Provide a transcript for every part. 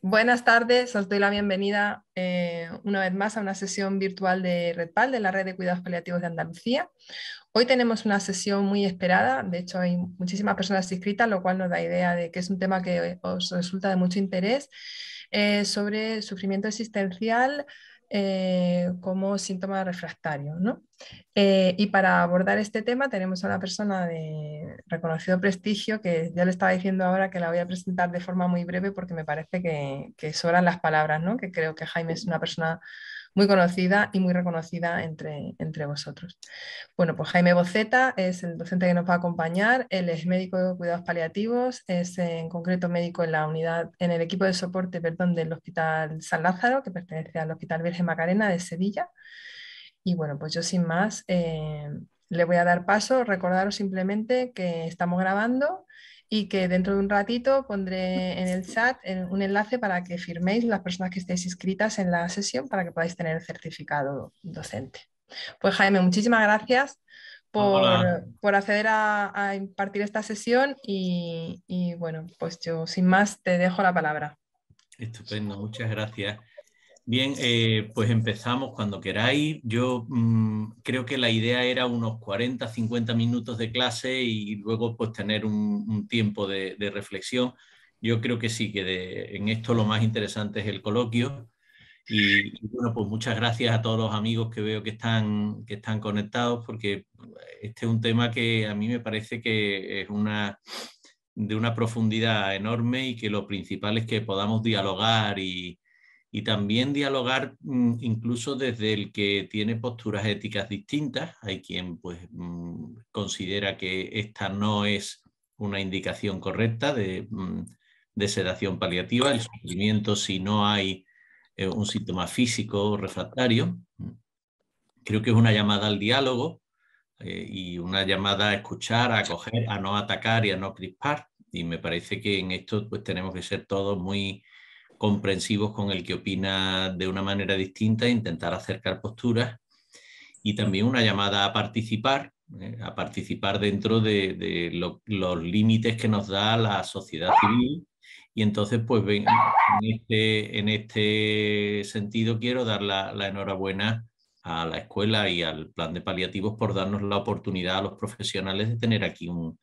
Buenas tardes, os doy la bienvenida eh, una vez más a una sesión virtual de RedPal, de la Red de Cuidados Paliativos de Andalucía. Hoy tenemos una sesión muy esperada, de hecho hay muchísimas personas inscritas, lo cual nos da idea de que es un tema que os resulta de mucho interés, eh, sobre sufrimiento existencial, eh, como síntoma refractario. Eh, y para abordar este tema tenemos a una persona de reconocido prestigio que ya le estaba diciendo ahora que la voy a presentar de forma muy breve porque me parece que, sobran las palabras, ¿no? que creo que Jaime es una persona muy conocida y muy reconocida entre, entre vosotros. Bueno, pues Jaime Boceta es el docente que nos va a acompañar, él es médico de cuidados paliativos, es en concreto médico en la unidad, en el equipo de soporte, perdón, del Hospital San Lázaro, que pertenece al Hospital Virgen Macarena de Sevilla. Y bueno, pues yo sin más... Eh, le voy a dar paso, recordaros simplemente que estamos grabando y que dentro de un ratito pondré en el chat eh, un enlace para que firméis las personas que estéis inscritas en la sesión para que podáis tener el certificado docente. Pues Jaime, muchísimas gracias ah, por, acceder a, impartir esta sesión y bueno, pues yo sin más te dejo la palabra. Estupendo, muchas gracias. Bien, eh, pues empezamos cuando queráis. Yo mm, creo que la idea era unos 40, 50 minutos de clase y luego pues tener un, tiempo de, reflexión. Yo creo que sí, que en esto lo más interesante es el coloquio. Y, bueno, pues muchas gracias a todos los amigos que veo que están, que están conectados porque este es un tema que a mí me parece que es una de una profundidad enorme y que lo principal es que podamos dialogar y, y también dialogar mm, incluso desde el que tiene posturas éticas distintas. Hay quien pues, mm, considera que esta no es una indicación correcta de, mm, sedación paliativa, el sufrimiento si no hay eh, un síntoma físico refractario. Creo que es una llamada al diálogo eh, y una llamada a escuchar, a acoger, a no atacar y a no crispar. Y me parece que en esto pues, tenemos que ser todos muy comprensivos con el que opina de una manera distinta, intentar acercar posturas y también una llamada a participar, eh, a participar dentro de, los límites que nos da la sociedad civil. Y entonces, pues este, en, este, sentido quiero dar la, enhorabuena a la escuela y al plan de paliativos por darnos la oportunidad a los profesionales de tener aquí un,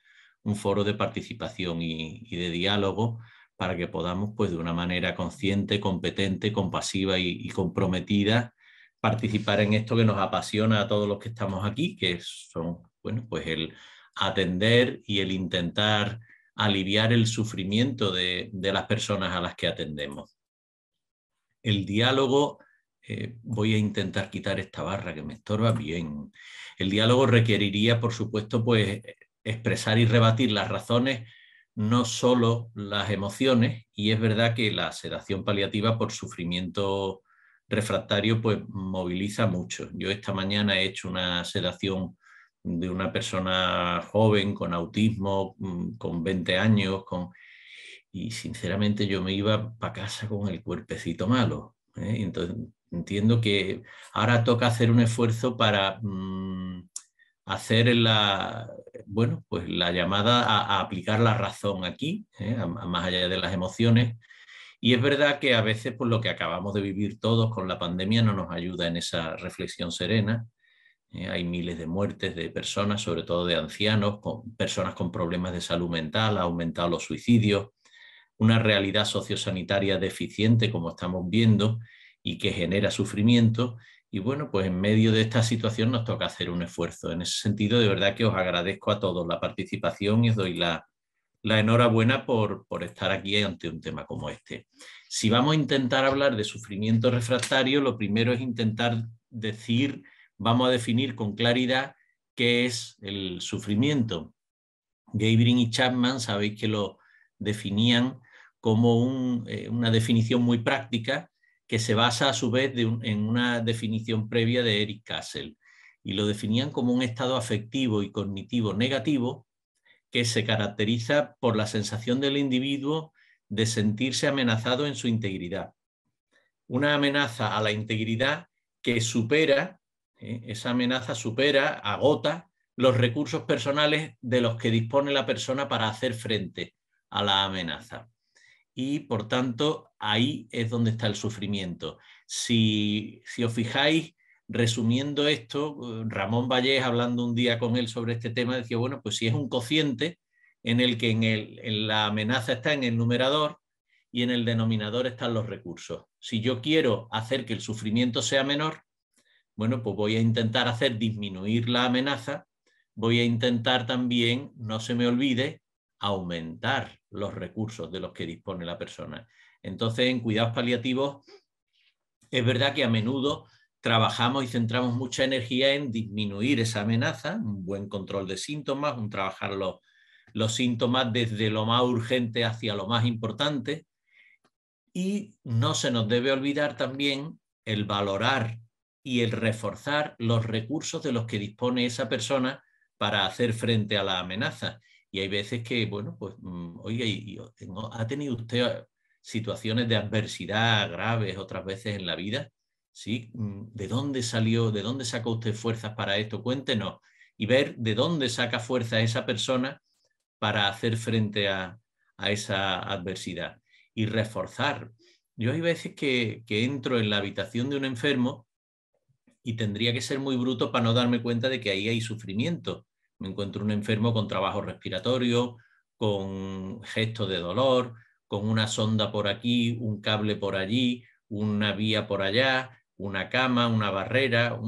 foro de participación y, de diálogo para que podamos, pues de una manera consciente, competente, compasiva y, comprometida, participar en esto que nos apasiona a todos los que estamos aquí, que son, bueno, pues el atender y el intentar aliviar el sufrimiento de, las personas a las que atendemos. El diálogo, eh, voy a intentar quitar esta barra que me estorba bien. El diálogo requeriría, por supuesto, pues expresar y rebatir las razones no solo las emociones, y es verdad que la sedación paliativa por sufrimiento refractario pues moviliza mucho. Yo esta mañana he hecho una sedación de una persona joven con autismo, mm, con 20 años, con... y sinceramente yo me iba para casa con el cuerpecito malo. ¿eh? Entonces entiendo que ahora toca hacer un esfuerzo para mm, hacer la, bueno, pues la llamada a, aplicar la razón aquí, ¿eh? más allá de las emociones. Y es verdad que a veces por pues, lo que acabamos de vivir todos con la pandemia no nos ayuda en esa reflexión serena. ¿eh? hay miles de muertes de personas, sobre todo de ancianos, con, personas con problemas de salud mental, ha aumentado los suicidios, una realidad sociosanitaria deficiente como estamos viendo y que genera sufrimiento y bueno, pues en medio de esta situación nos toca hacer un esfuerzo. En ese sentido, de verdad que os agradezco a todos la participación y os doy la, enhorabuena por, estar aquí ante un tema como este. Si vamos a intentar hablar de sufrimiento refractario, lo primero es intentar decir, vamos a definir con claridad qué es el sufrimiento. Gabriel y Chapman, sabéis que lo definían como eh, una definición muy práctica que se basa a su vez en una definición previa de Eric Kassel y lo definían como un estado afectivo y cognitivo negativo que se caracteriza por la sensación del individuo de sentirse amenazado en su integridad. Una amenaza a la integridad que supera, ¿eh? esa amenaza supera, agota los recursos personales de los que dispone la persona para hacer frente a la amenaza y por tanto ahí es donde está el sufrimiento. Si, si os fijáis, resumiendo esto, eh, Ramón Vallés, hablando un día con él sobre este tema, decía, bueno, pues si es un cociente en el que en, la amenaza está en el numerador y en el denominador están los recursos. Si yo quiero hacer que el sufrimiento sea menor, bueno, pues voy a intentar hacer disminuir la amenaza, voy a intentar también, no se me olvide, aumentar los recursos de los que dispone la persona. Entonces, en cuidados paliativos, es verdad que a menudo trabajamos y centramos mucha energía en disminuir esa amenaza, un buen control de síntomas, un trabajar los, los síntomas desde lo más urgente hacia lo más importante. Y no se nos debe olvidar también el valorar y el reforzar los recursos de los que dispone esa persona para hacer frente a la amenaza. Y hay veces que, bueno, pues, mm, oiga, ¿ha tenido usted situaciones de adversidad graves otras veces en la vida? ¿Sí? Mm, ¿De dónde salió, de dónde sacó usted fuerzas para esto? Cuéntenos y ver de dónde saca fuerza esa persona para hacer frente a, esa adversidad y reforzar. Yo hay veces que, que, entro en la habitación de un enfermo y tendría que ser muy bruto para no darme cuenta de que ahí hay sufrimiento. Me encuentro un enfermo con trabajo respiratorio, con gestos de dolor, con una sonda por aquí, un cable por allí, una vía por allá, una cama, una barrera.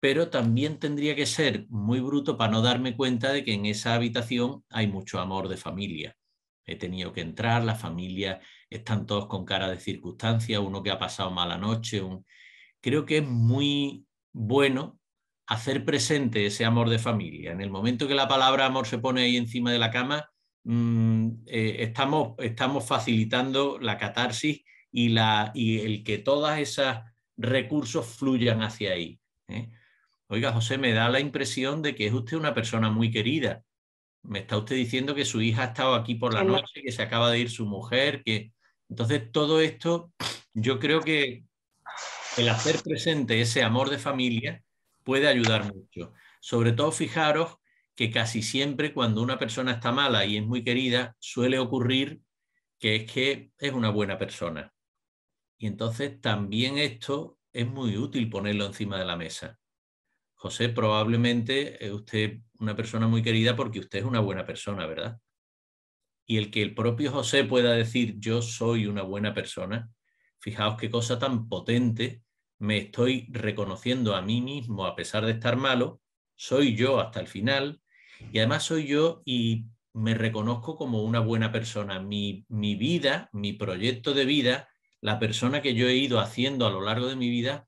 Pero también tendría que ser muy bruto para no darme cuenta de que en esa habitación hay mucho amor de familia. He tenido que entrar, la familia están todos con cara de circunstancia, uno que ha pasado mala noche. Creo que es muy bueno hacer presente ese amor de familia. En el momento que la palabra amor se pone ahí encima de la cama, mm, eh, estamos, estamos, facilitando la catarsis y, la, el que todos esos recursos fluyan hacia ahí. ¿eh? Oiga, José, me da la impresión de que es usted una persona muy querida. Me está usted diciendo que su hija ha estado aquí por la noche, que se acaba de ir su mujer, que... Entonces, todo esto, yo creo que el hacer presente ese amor de familia puede ayudar mucho. Sobre todo fijaros que casi siempre cuando una persona está mala y es muy querida, suele ocurrir que es que es una buena persona. Y entonces también esto es muy útil ponerlo encima de la mesa. José, probablemente es usted una persona muy querida porque usted es una buena persona, ¿verdad? Y el que el propio José pueda decir yo soy una buena persona, fijaos qué cosa tan potente me estoy reconociendo a mí mismo a pesar de estar malo, soy yo hasta el final y además soy yo y me reconozco como una buena persona. Mi, vida, mi proyecto de vida, la persona que yo he ido haciendo a lo largo de mi vida,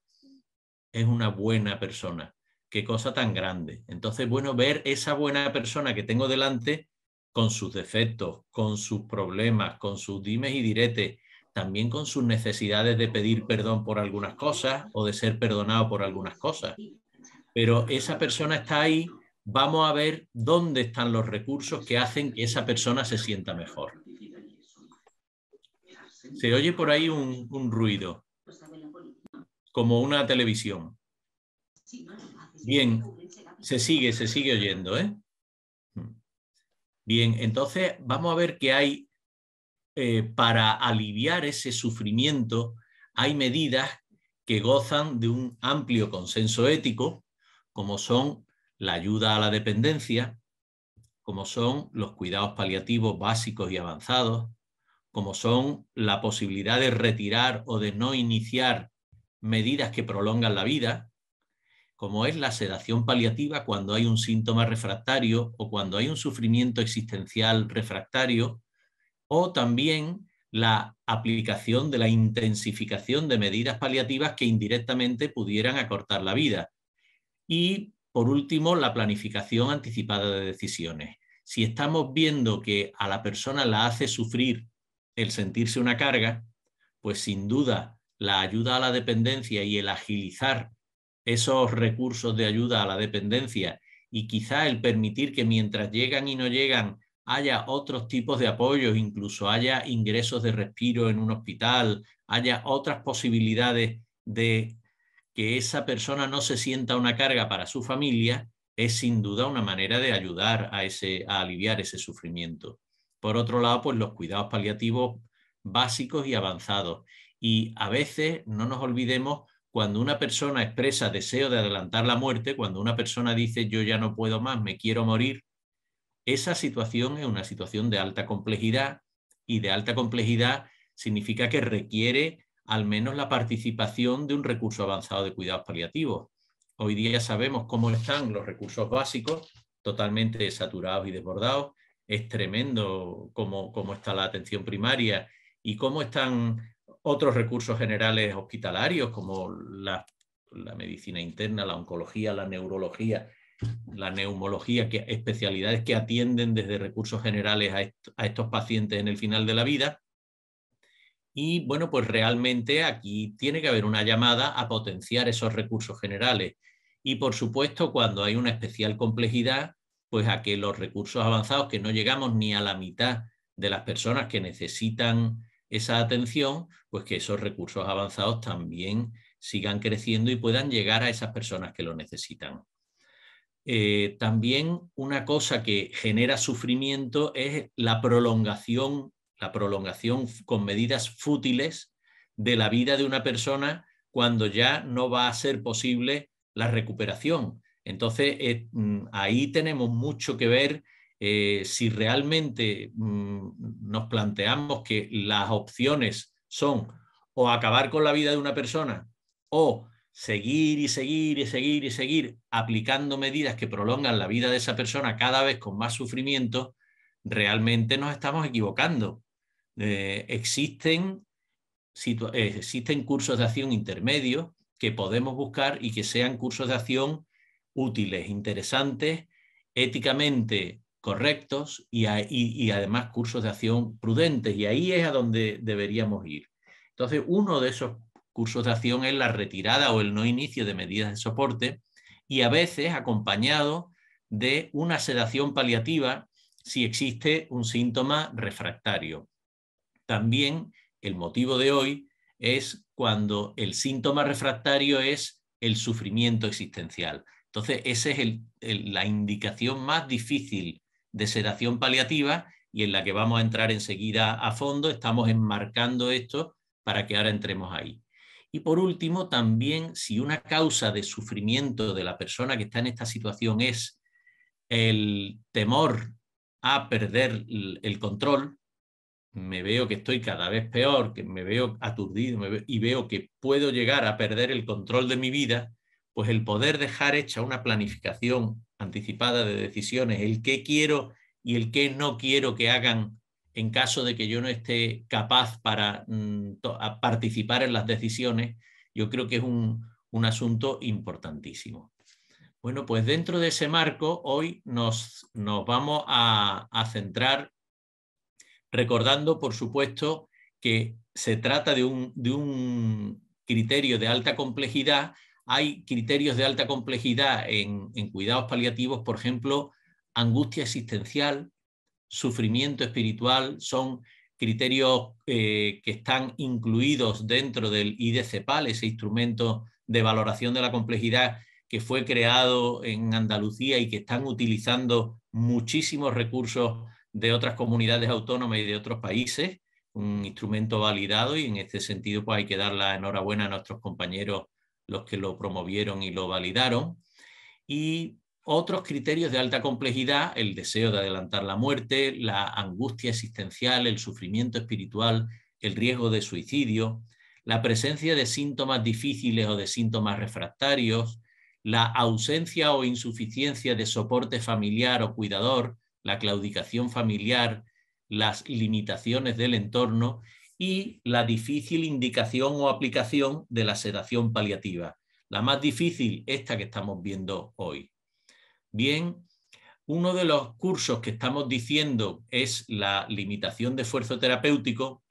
es una buena persona. Qué cosa tan grande. Entonces, bueno, ver esa buena persona que tengo delante con sus defectos, con sus problemas, con sus dimes y diretes, también con sus necesidades de pedir perdón por algunas cosas o de ser perdonado por algunas cosas. Pero esa persona está ahí, vamos a ver dónde están los recursos que hacen que esa persona se sienta mejor. Se oye por ahí un, ruido, como una televisión. Bien, se sigue, se sigue oyendo, ¿eh? Hmm. Bien, entonces vamos a ver que hay eh, para aliviar ese sufrimiento hay medidas que gozan de un amplio consenso ético, como son la ayuda a la dependencia, como son los cuidados paliativos básicos y avanzados, como son la posibilidad de retirar o de no iniciar medidas que prolongan la vida, como es la sedación paliativa cuando hay un síntoma refractario o cuando hay un sufrimiento existencial refractario, o también la aplicación de la intensificación de medidas paliativas que indirectamente pudieran acortar la vida. Y, por último, la planificación anticipada de decisiones. Si estamos viendo que a la persona la hace sufrir el sentirse una carga, pues sin duda la ayuda a la dependencia y el agilizar esos recursos de ayuda a la dependencia y quizá el permitir que mientras llegan y no llegan haya otros tipos de apoyos, incluso haya ingresos de respiro en un hospital, haya otras posibilidades de que esa persona no se sienta una carga para su familia, es sin duda una manera de ayudar a, ese, a aliviar ese sufrimiento. Por otro lado, pues los cuidados paliativos básicos y avanzados. Y a veces no nos olvidemos cuando una persona expresa deseo de adelantar la muerte, cuando una persona dice yo ya no puedo más, me quiero morir, esa situación es una situación de alta complejidad y de alta complejidad significa que requiere al menos la participación de un recurso avanzado de cuidados paliativos. Hoy día sabemos cómo están los recursos básicos, totalmente saturados y desbordados. Es tremendo cómo, está la atención primaria y cómo están otros recursos generales hospitalarios como la medicina interna, la oncología, la neurología, la neumología, especialidades que atienden desde recursos generales a, a estos pacientes en el final de la vida. Y bueno, pues realmente aquí tiene que haber una llamada a potenciar esos recursos generales. Y por supuesto, cuando hay una especial complejidad, pues a que los recursos avanzados, que no llegamos ni a la mitad de las personas que necesitan esa atención, pues que esos recursos avanzados también sigan creciendo y puedan llegar a esas personas que lo necesitan. Eh, también una cosa que genera sufrimiento es la prolongación, la prolongación con medidas fútiles de la vida de una persona cuando ya no va a ser posible la recuperación. Entonces, eh, mm, ahí tenemos mucho que ver eh, si realmente mm, nos planteamos que las opciones son o acabar con la vida de una persona o seguir y seguir y seguir y seguir aplicando medidas que prolongan la vida de esa persona cada vez con más sufrimiento, realmente nos estamos equivocando. Eh, existen, eh, existen cursos de acción intermedios que podemos buscar y que sean cursos de acción útiles, interesantes, éticamente correctos y, y, además cursos de acción prudentes. Y ahí es a donde deberíamos ir. Entonces, uno de esos cursos de acción es la retirada o el no inicio de medidas de soporte y a veces acompañado de una sedación paliativa si existe un síntoma refractario. También el motivo de hoy es cuando el síntoma refractario es el sufrimiento existencial. Entonces, esa es la indicación más difícil de sedación paliativa y en la que vamos a entrar enseguida a fondo. Estamos enmarcando esto para que ahora entremos ahí. Y por último, también si una causa de sufrimiento de la persona que está en esta situación es el temor a perder el control, me veo que estoy cada vez peor, que me veo aturdido y veo que puedo llegar a perder el control de mi vida, pues el poder dejar hecha una planificación anticipada de decisiones, el qué quiero y el qué no quiero que hagan en caso de que yo no esté capaz para mm, participar en las decisiones, yo creo que es un, asunto importantísimo. Bueno, pues dentro de ese marco, hoy nos, vamos a, centrar recordando, por supuesto, que se trata de un, criterio de alta complejidad. Hay criterios de alta complejidad en cuidados paliativos, por ejemplo, angustia existencial, sufrimiento espiritual, son criterios eh, que están incluidos dentro del IDCPAL, ese instrumento de valoración de la complejidad que fue creado en Andalucía y que están utilizando muchísimos recursos de otras comunidades autónomas y de otros países, un instrumento validado y en este sentido pues hay que dar la enhorabuena a nuestros compañeros los que lo promovieron y lo validaron. Y otros criterios de alta complejidad, el deseo de adelantar la muerte, la angustia existencial, el sufrimiento espiritual, el riesgo de suicidio, la presencia de síntomas difíciles o de síntomas refractarios, la ausencia o insuficiencia de soporte familiar o cuidador, la claudicación familiar, las limitaciones del entorno y la difícil indicación o aplicación de la sedación paliativa. La más difícil, esta que estamos viendo hoy. Bien, uno de los cursos que estamos diciendo es la limitación de esfuerzo terapéutico.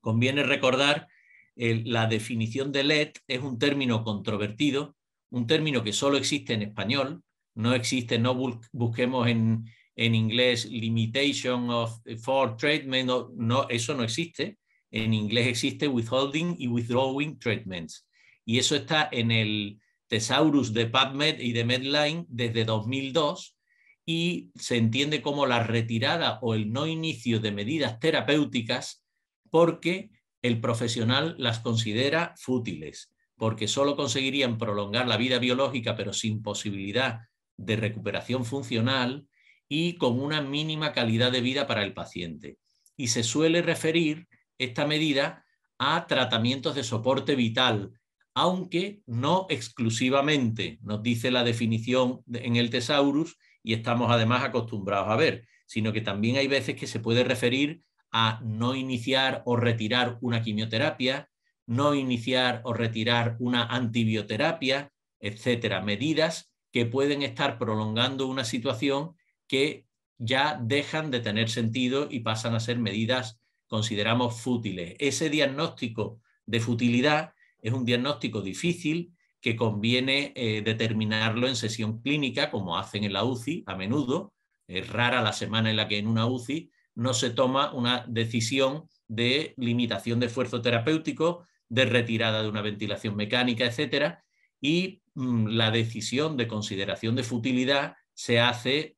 Conviene recordar eh, la definición de LED es un término controvertido, un término que solo existe en español, no existe, no busquemos en, en inglés limitation of eh, for treatment, no, no, eso no existe. En inglés existe withholding y withdrawing treatments. Y eso está en el Tesaurus de PubMed y de Medline desde 2002 y se entiende como la retirada o el no inicio de medidas terapéuticas porque el profesional las considera fútiles, porque solo conseguirían prolongar la vida biológica pero sin posibilidad de recuperación funcional y con una mínima calidad de vida para el paciente. Y se suele referir esta medida a tratamientos de soporte vital, aunque no exclusivamente, nos dice la definición en el tesaurus y estamos además acostumbrados a ver, sino que también hay veces que se puede referir a no iniciar o retirar una quimioterapia, no iniciar o retirar una antibioterapia, etcétera, medidas que pueden estar prolongando una situación que ya dejan de tener sentido y pasan a ser medidas consideramos fútiles. Ese diagnóstico de futilidad es un diagnóstico difícil que conviene eh, determinarlo en sesión clínica, como hacen en la UCI a menudo. Es rara la semana en la que en una UCI no se toma una decisión de limitación de esfuerzo terapéutico, de retirada de una ventilación mecánica, etcétera, y mm, la decisión de consideración de futilidad se hace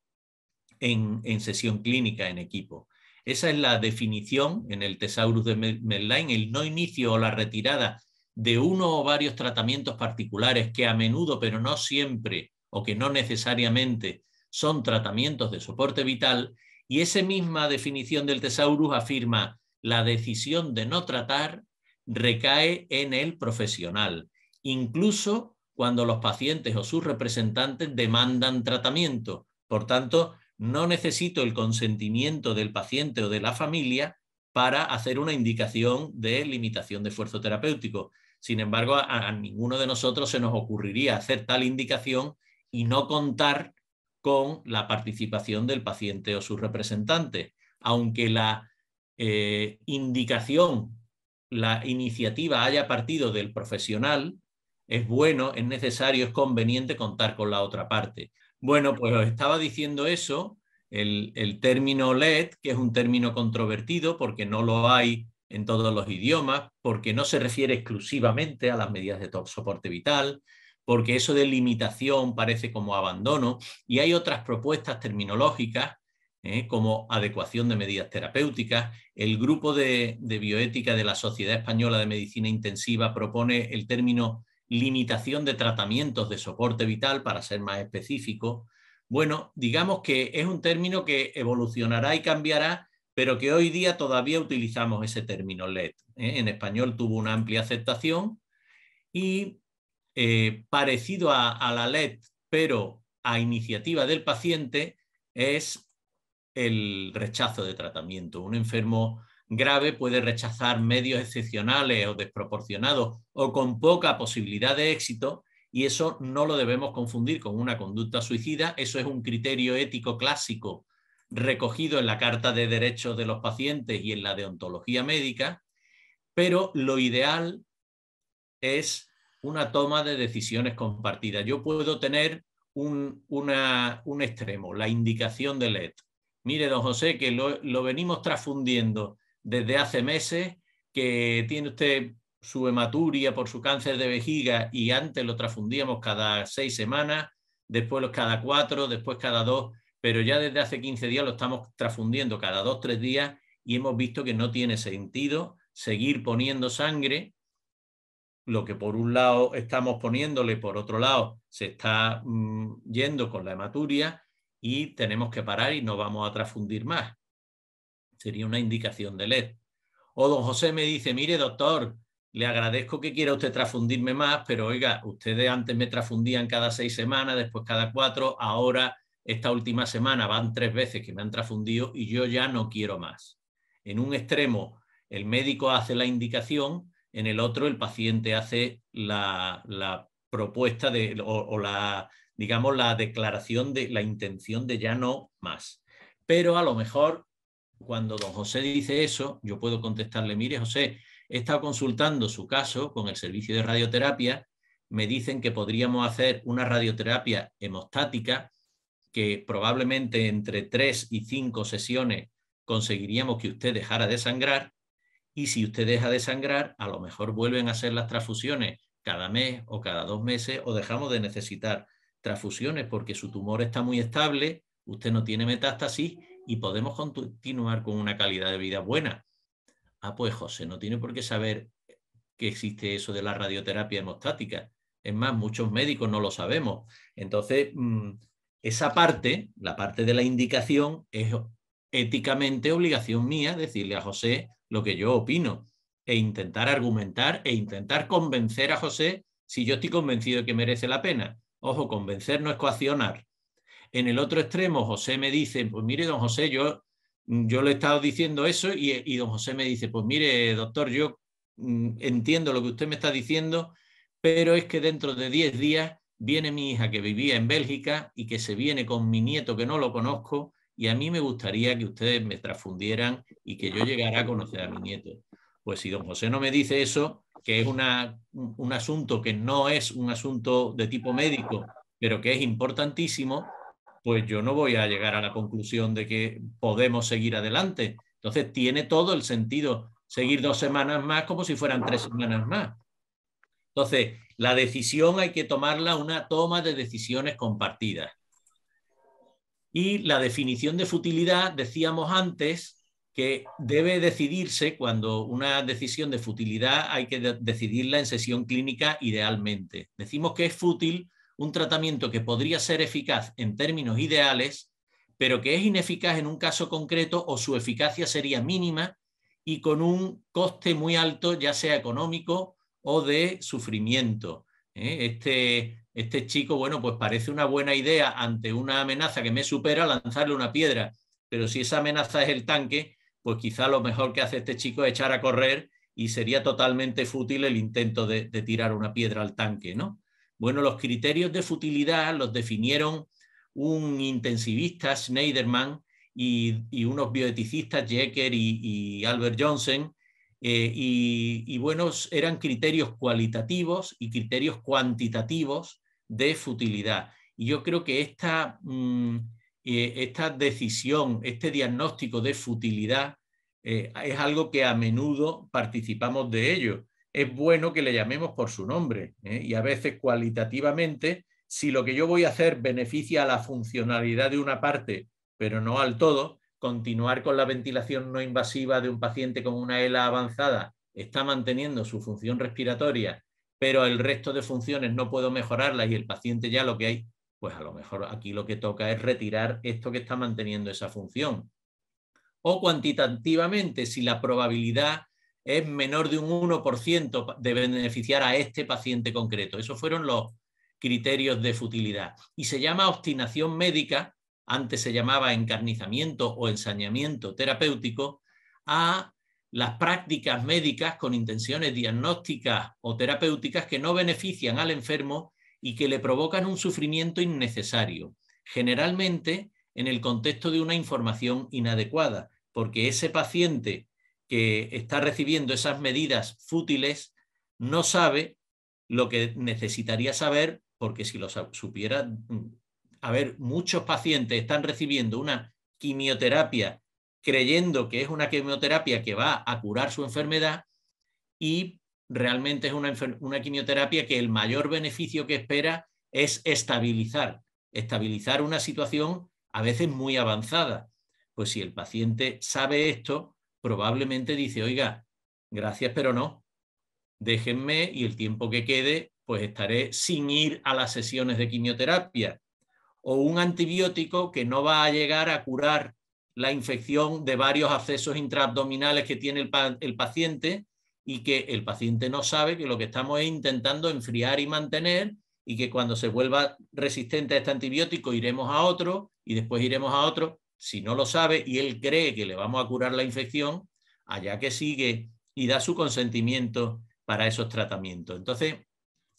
en, en, sesión clínica en equipo. Esa es la definición en el Tesaurus de Medline, el no inicio o la retirada de uno o varios tratamientos particulares que a menudo, pero no siempre, o que no necesariamente son tratamientos de soporte vital, y esa misma definición del tesaurus afirma la decisión de no tratar recae en el profesional, incluso cuando los pacientes o sus representantes demandan tratamiento. Por tanto, no necesito el consentimiento del paciente o de la familia para hacer una indicación de limitación de esfuerzo terapéutico, sin embargo, a, ninguno de nosotros se nos ocurriría hacer tal indicación y no contar con la participación del paciente o su representante. aunque la eh, indicación, la iniciativa haya partido del profesional, es bueno, es necesario, es conveniente contar con la otra parte. Bueno, pues os estaba diciendo eso, el, el término LED, que es un término controvertido porque no lo hay en todos los idiomas, porque no se refiere exclusivamente a las medidas de soporte vital, porque eso de limitación parece como abandono, y hay otras propuestas terminológicas ¿eh? como adecuación de medidas terapéuticas. El grupo de, de, bioética de la Sociedad Española de Medicina Intensiva propone el término limitación de tratamientos de soporte vital, para ser más específico. Bueno, digamos que es un término que evolucionará y cambiará pero que hoy día todavía utilizamos ese término LED. ¿eh? En español tuvo una amplia aceptación y eh, parecido a, la LED, pero a iniciativa del paciente, es el rechazo de tratamiento. Un enfermo grave puede rechazar medios excepcionales o desproporcionados o con poca posibilidad de éxito y eso no lo debemos confundir con una conducta suicida. Eso es un criterio ético clásico recogido en la Carta de Derechos de los Pacientes y en la deontología médica, pero lo ideal es una toma de decisiones compartidas. Yo puedo tener un, extremo, la indicación de LED. Mire, don José, que lo, lo venimos transfundiendo desde hace meses, que tiene usted su hematuria por su cáncer de vejiga y antes lo transfundíamos cada seis semanas, después cada cuatro, después cada dos pero ya desde hace 15 días lo estamos transfundiendo cada dos, tres días y hemos visto que no tiene sentido seguir poniendo sangre, lo que por un lado estamos poniéndole, por otro lado se está mm, yendo con la hematuria y tenemos que parar y no vamos a transfundir más. Sería una indicación de LED. O don José me dice, mire doctor, le agradezco que quiera usted transfundirme más, pero oiga, ustedes antes me transfundían cada seis semanas, después cada cuatro, ahora esta última semana van tres veces que me han trafundido y yo ya no quiero más. En un extremo, el médico hace la indicación, en el otro, el paciente hace la, propuesta de, o, o, la, digamos, la declaración de la intención de ya no más. Pero a lo mejor, cuando don José dice eso, yo puedo contestarle, mire, José, he estado consultando su caso con el servicio de radioterapia, me dicen que podríamos hacer una radioterapia hemostática que probablemente entre tres y cinco sesiones conseguiríamos que usted dejara de sangrar y si usted deja de sangrar, a lo mejor vuelven a hacer las transfusiones cada mes o cada dos meses o dejamos de necesitar transfusiones porque su tumor está muy estable, usted no tiene metástasis y podemos continuar con una calidad de vida buena. Ah, pues José, no tiene por qué saber que existe eso de la radioterapia hemostática. Es más, muchos médicos no lo sabemos. Entonces, mm, esa parte, la parte de la indicación, es éticamente obligación mía decirle a José lo que yo opino e intentar argumentar e intentar convencer a José si yo estoy convencido de que merece la pena. Ojo, convencer no es coaccionar. En el otro extremo, José me dice, pues mire, don José, yo, yo le he estado diciendo eso y, y don José me dice, pues mire, doctor, yo mm, entiendo lo que usted me está diciendo, pero es que dentro de 10 días viene mi hija que vivía en Bélgica y que se viene con mi nieto que no lo conozco y a mí me gustaría que ustedes me transfundieran y que yo llegara a conocer a mi nieto. Pues si don José no me dice eso, que es una, un asunto que no es un asunto de tipo médico, pero que es importantísimo, pues yo no voy a llegar a la conclusión de que podemos seguir adelante. Entonces tiene todo el sentido seguir dos semanas más como si fueran tres semanas más. Entonces, la decisión hay que tomarla una toma de decisiones compartidas. Y la definición de futilidad, decíamos antes, que debe decidirse cuando una decisión de futilidad hay que decidirla en sesión clínica idealmente. Decimos que es fútil un tratamiento que podría ser eficaz en términos ideales, pero que es ineficaz en un caso concreto o su eficacia sería mínima y con un coste muy alto, ya sea económico o de sufrimiento. ¿eh? Este, este, chico, bueno, pues parece una buena idea ante una amenaza que me supera lanzarle una piedra, pero si esa amenaza es el tanque, pues quizá lo mejor que hace este chico es echar a correr y sería totalmente fútil el intento de, tirar una piedra al tanque, ¿no? Bueno, los criterios de futilidad los definieron un intensivista, Schneiderman, y, unos bioeticistas, Jeker y Albert Johnson, eh, y, bueno, eran criterios cualitativos y criterios cuantitativos de futilidad. Y yo creo que esta, mm, eh, esta decisión, este diagnóstico de futilidad eh, es algo que a menudo participamos de ello. Es bueno que le llamemos por su nombre y a veces cualitativamente, si lo que yo voy a hacer beneficia a la funcionalidad de una parte, pero no al todo, continuar con la ventilación no invasiva de un paciente con una ELA avanzada está manteniendo su función respiratoria, pero el resto de funciones no puedo mejorarlas y el paciente ya lo que hay, pues a lo mejor aquí lo que toca es retirar esto que está manteniendo esa función. O cuantitativamente, si la probabilidad es menor de un 1% de beneficiar a este paciente concreto. Esos fueron los criterios de futilidad. Y se llama obstinación médica antes se llamaba encarnizamiento o ensañamiento terapéutico, a las prácticas médicas con intenciones diagnósticas o terapéuticas que no benefician al enfermo y que le provocan un sufrimiento innecesario, generalmente en el contexto de una información inadecuada, porque ese paciente que está recibiendo esas medidas fútiles no sabe lo que necesitaría saber, porque si lo supiera mm, a ver, muchos pacientes están recibiendo una quimioterapia creyendo que es una quimioterapia que va a curar su enfermedad y realmente es una, una, quimioterapia que el mayor beneficio que espera es estabilizar, estabilizar una situación a veces muy avanzada. Pues si el paciente sabe esto, probablemente dice, oiga, gracias, pero no, déjenme y el tiempo que quede, pues estaré sin ir a las sesiones de quimioterapia o un antibiótico que no va a llegar a curar la infección de varios accesos intraabdominales que tiene el, paciente y que el paciente no sabe que lo que estamos intentando enfriar y mantener y que cuando se vuelva resistente a este antibiótico iremos a otro y después iremos a otro. Si no lo sabe y él cree que le vamos a curar la infección, allá que sigue y da su consentimiento para esos tratamientos. Entonces,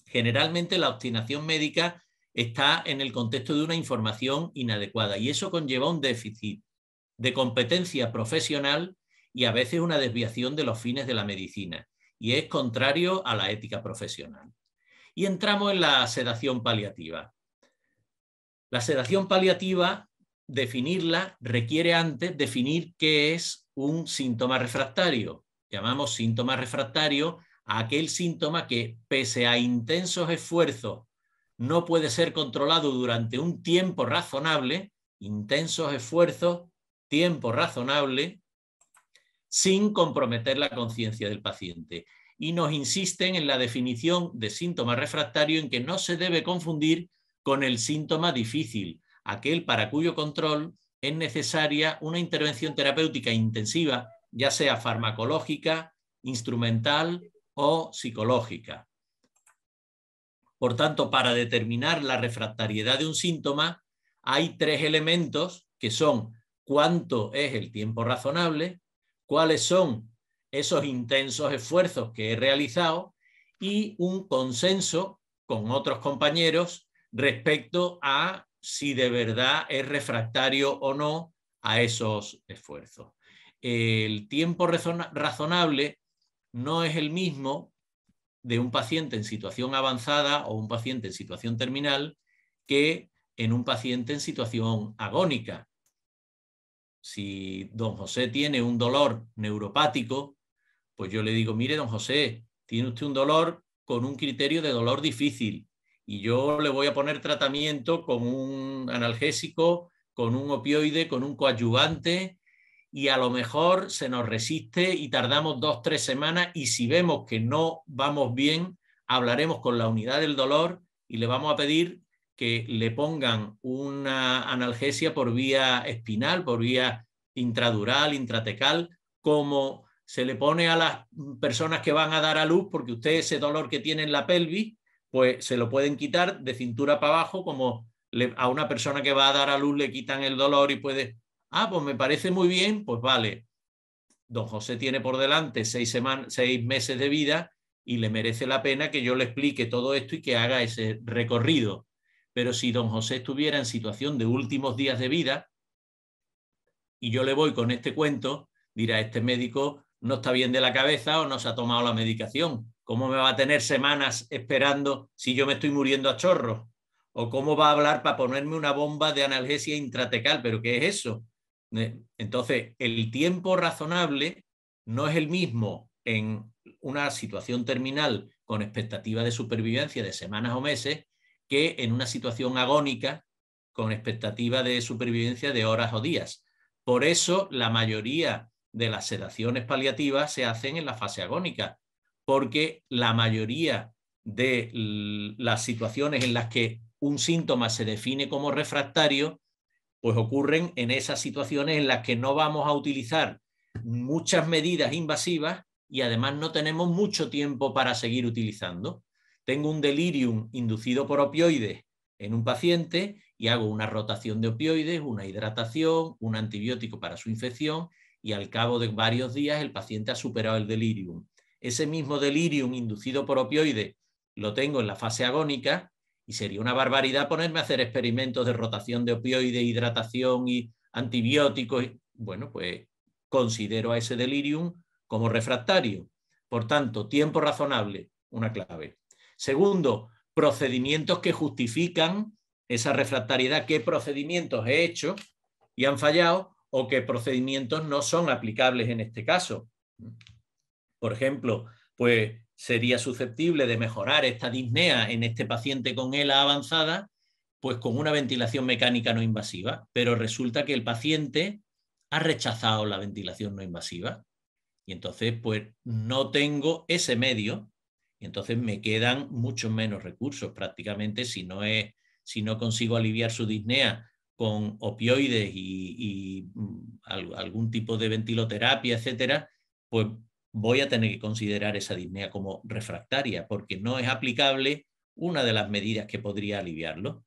generalmente la obstinación médica está en el contexto de una información inadecuada y eso conlleva un déficit de competencia profesional y a veces una desviación de los fines de la medicina y es contrario a la ética profesional. Y entramos en la sedación paliativa. La sedación paliativa, definirla, requiere antes definir qué es un síntoma refractario. Llamamos síntoma refractario a aquel síntoma que, pese a intensos esfuerzos no puede ser controlado durante un tiempo razonable, intensos esfuerzos, tiempo razonable, sin comprometer la conciencia del paciente. Y nos insisten en la definición de síntoma refractario en que no se debe confundir con el síntoma difícil, aquel para cuyo control es necesaria una intervención terapéutica intensiva, ya sea farmacológica, instrumental o psicológica. Por tanto, para determinar la refractariedad de un síntoma, hay tres elementos que son cuánto es el tiempo razonable, cuáles son esos intensos esfuerzos que he realizado y un consenso con otros compañeros respecto a si de verdad es refractario o no a esos esfuerzos. El tiempo razonable no es el mismo de un paciente en situación avanzada o un paciente en situación terminal que en un paciente en situación agónica. Si don José tiene un dolor neuropático, pues yo le digo, mire, don José, tiene usted un dolor con un criterio de dolor difícil y yo le voy a poner tratamiento con un analgésico, con un opioide, con un coadyuvante y a lo mejor se nos resiste y tardamos dos, tres semanas y si vemos que no vamos bien, hablaremos con la unidad del dolor y le vamos a pedir que le pongan una analgesia por vía espinal, por vía intradural, intratecal, como se le pone a las personas que van a dar a luz, porque usted ese dolor que tiene en la pelvis, pues se lo pueden quitar de cintura para abajo, como a una persona que va a dar a luz le quitan el dolor y puede Ah, pues me parece muy bien, pues vale. Don José tiene por delante seis, meses de vida y le merece la pena que yo le explique todo esto y que haga ese recorrido. Pero si don José estuviera en situación de últimos días de vida y yo le voy con este cuento, dirá, este médico no está bien de la cabeza o no se ha tomado la medicación. ¿Cómo me va a tener semanas esperando si yo me estoy muriendo a chorro? ¿O cómo va a hablar para ponerme una bomba de analgesia intratecal? ¿Pero qué es eso? ¿eh? Entonces, el tiempo razonable no es el mismo en una situación terminal con expectativa de supervivencia de semanas o meses que en una situación agónica con expectativa de supervivencia de horas o días. Por eso la mayoría de las sedaciones paliativas se hacen en la fase agónica, porque la mayoría de las situaciones en las que un síntoma se define como refractario pues ocurren en esas situaciones en las que no vamos a utilizar muchas medidas invasivas y además no tenemos mucho tiempo para seguir utilizando. Tengo un delirium inducido por opioides en un paciente y hago una rotación de opioides, una hidratación, un antibiótico para su infección y al cabo de varios días el paciente ha superado el delirium. Ese mismo delirium inducido por opioides lo tengo en la fase agónica y sería una barbaridad ponerme a hacer experimentos de rotación de opioides, hidratación y antibióticos. Bueno, pues considero a ese delirium como refractario. Por tanto, tiempo razonable, una clave. Segundo, procedimientos que justifican esa refractariedad, qué procedimientos he hecho y han fallado o qué procedimientos no son aplicables en este caso. Por ejemplo, pues sería susceptible de mejorar esta disnea en este paciente con ELA avanzada, pues con una ventilación mecánica no invasiva, pero resulta que el paciente ha rechazado la ventilación no invasiva y entonces pues no tengo ese medio y entonces me quedan muchos menos recursos prácticamente si no, es, si no consigo aliviar su disnea con opioides y, mm, algún tipo de ventiloterapia, etcétera, pues voy a tener que considerar esa disnea como refractaria porque no es aplicable una de las medidas que podría aliviarlo.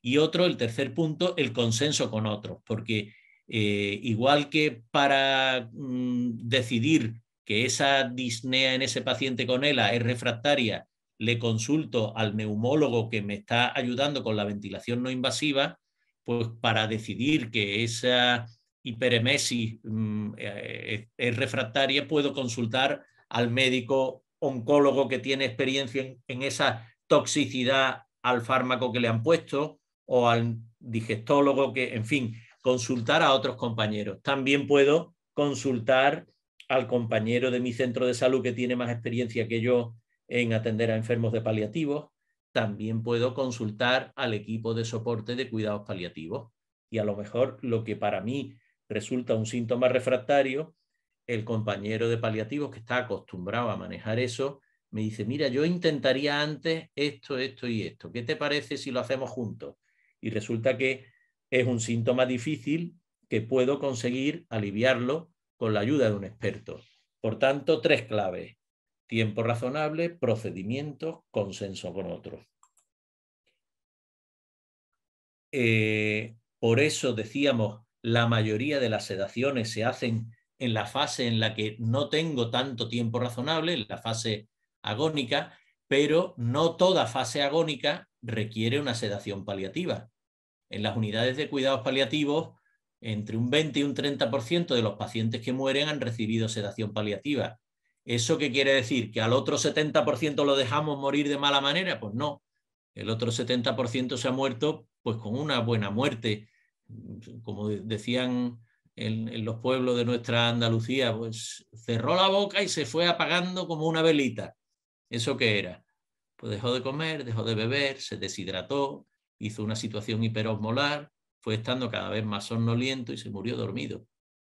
Y otro, el tercer punto, el consenso con otros, porque eh, igual que para mm, decidir que esa disnea en ese paciente con ELA es refractaria, le consulto al neumólogo que me está ayudando con la ventilación no invasiva, pues para decidir que esa hiperemesis mm, eh, es refractaria, puedo consultar al médico oncólogo que tiene experiencia en, en, esa toxicidad al fármaco que le han puesto o al digestólogo que, en fin, consultar a otros compañeros. También puedo consultar al compañero de mi centro de salud que tiene más experiencia que yo en atender a enfermos de paliativos. También puedo consultar al equipo de soporte de cuidados paliativos. Y a lo mejor lo que para mí resulta un síntoma refractario, el compañero de paliativos que está acostumbrado a manejar eso, me dice, mira, yo intentaría antes esto, esto y esto. ¿Qué te parece si lo hacemos juntos? Y resulta que es un síntoma difícil que puedo conseguir aliviarlo con la ayuda de un experto. Por tanto, tres claves. Tiempo razonable, procedimientos, consenso con otros. Eh, por eso decíamos la mayoría de las sedaciones se hacen en la fase en la que no tengo tanto tiempo razonable, en la fase agónica, pero no toda fase agónica requiere una sedación paliativa. En las unidades de cuidados paliativos, entre un 20 y un 30% de los pacientes que mueren han recibido sedación paliativa. ¿Eso qué quiere decir? ¿Que al otro 70% lo dejamos morir de mala manera? Pues no. El otro 70% se ha muerto pues con una buena muerte como decían en, los pueblos de nuestra Andalucía, pues cerró la boca y se fue apagando como una velita. ¿Eso qué era? Pues dejó de comer, dejó de beber, se deshidrató, hizo una situación hiperosmolar, fue estando cada vez más somnoliento y se murió dormido.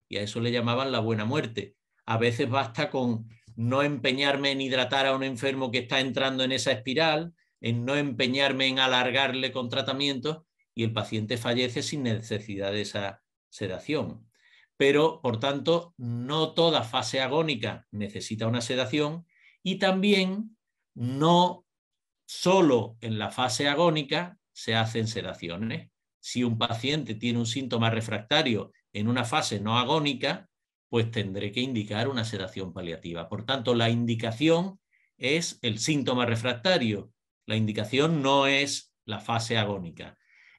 Y a eso le llamaban la buena muerte. A veces basta con no empeñarme en hidratar a un enfermo que está entrando en esa espiral, en no empeñarme en alargarle con tratamientos, y el paciente fallece sin necesidad de esa sedación. Pero, por tanto, no toda fase agónica necesita una sedación y también no solo en la fase agónica se hacen sedaciones. Si un paciente tiene un síntoma refractario en una fase no agónica, pues tendré que indicar una sedación paliativa. Por tanto, la indicación es el síntoma refractario. La indicación no es la fase agónica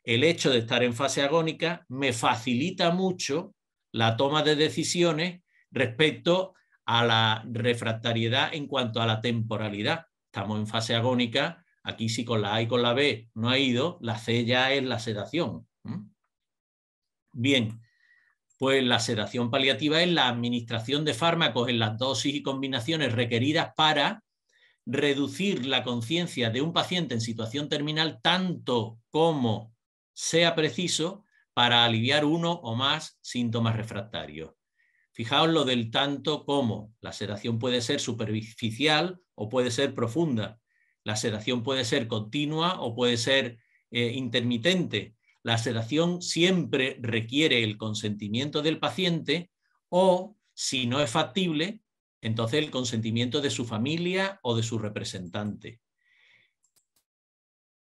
el hecho de estar en fase agónica me facilita mucho la toma de decisiones respecto a la refractariedad en cuanto a la temporalidad. Estamos en fase agónica, aquí si con la A y con la B no ha ido, la C ya es la sedación. Bien, pues la sedación paliativa es la administración de fármacos en las dosis y combinaciones requeridas para reducir la conciencia de un paciente en situación terminal tanto como sea preciso para aliviar uno o más síntomas refractarios. Fijaos lo del tanto como. La sedación puede ser superficial o puede ser profunda. La sedación puede ser continua o puede ser eh, intermitente. La sedación siempre requiere el consentimiento del paciente o, si no es factible, entonces el consentimiento de su familia o de su representante.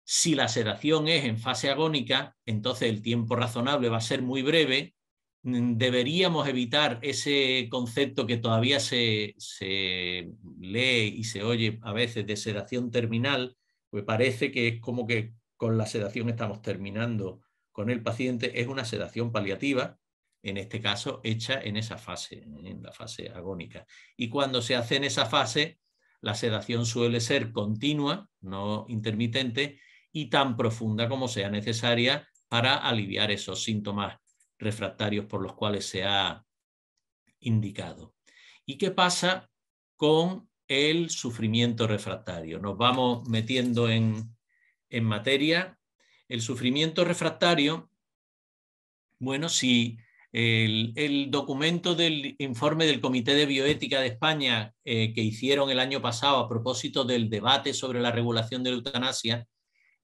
Si la sedación es en fase agónica, entonces el tiempo razonable va a ser muy breve. Mm, deberíamos evitar ese concepto que todavía se, lee y se oye a veces de sedación terminal, pues parece que es como que con la sedación estamos terminando con el paciente. Es una sedación paliativa, en este caso hecha en esa fase, en la fase agónica. Y cuando se hace en esa fase, la sedación suele ser continua, no intermitente, y tan profunda como sea necesaria para aliviar esos síntomas refractarios por los cuales se ha indicado. ¿Y qué pasa con el sufrimiento refractario? Nos vamos metiendo en, materia. El sufrimiento refractario, bueno, si el, documento del informe del Comité de Bioética de España eh, que hicieron el año pasado a propósito del debate sobre la regulación de la eutanasia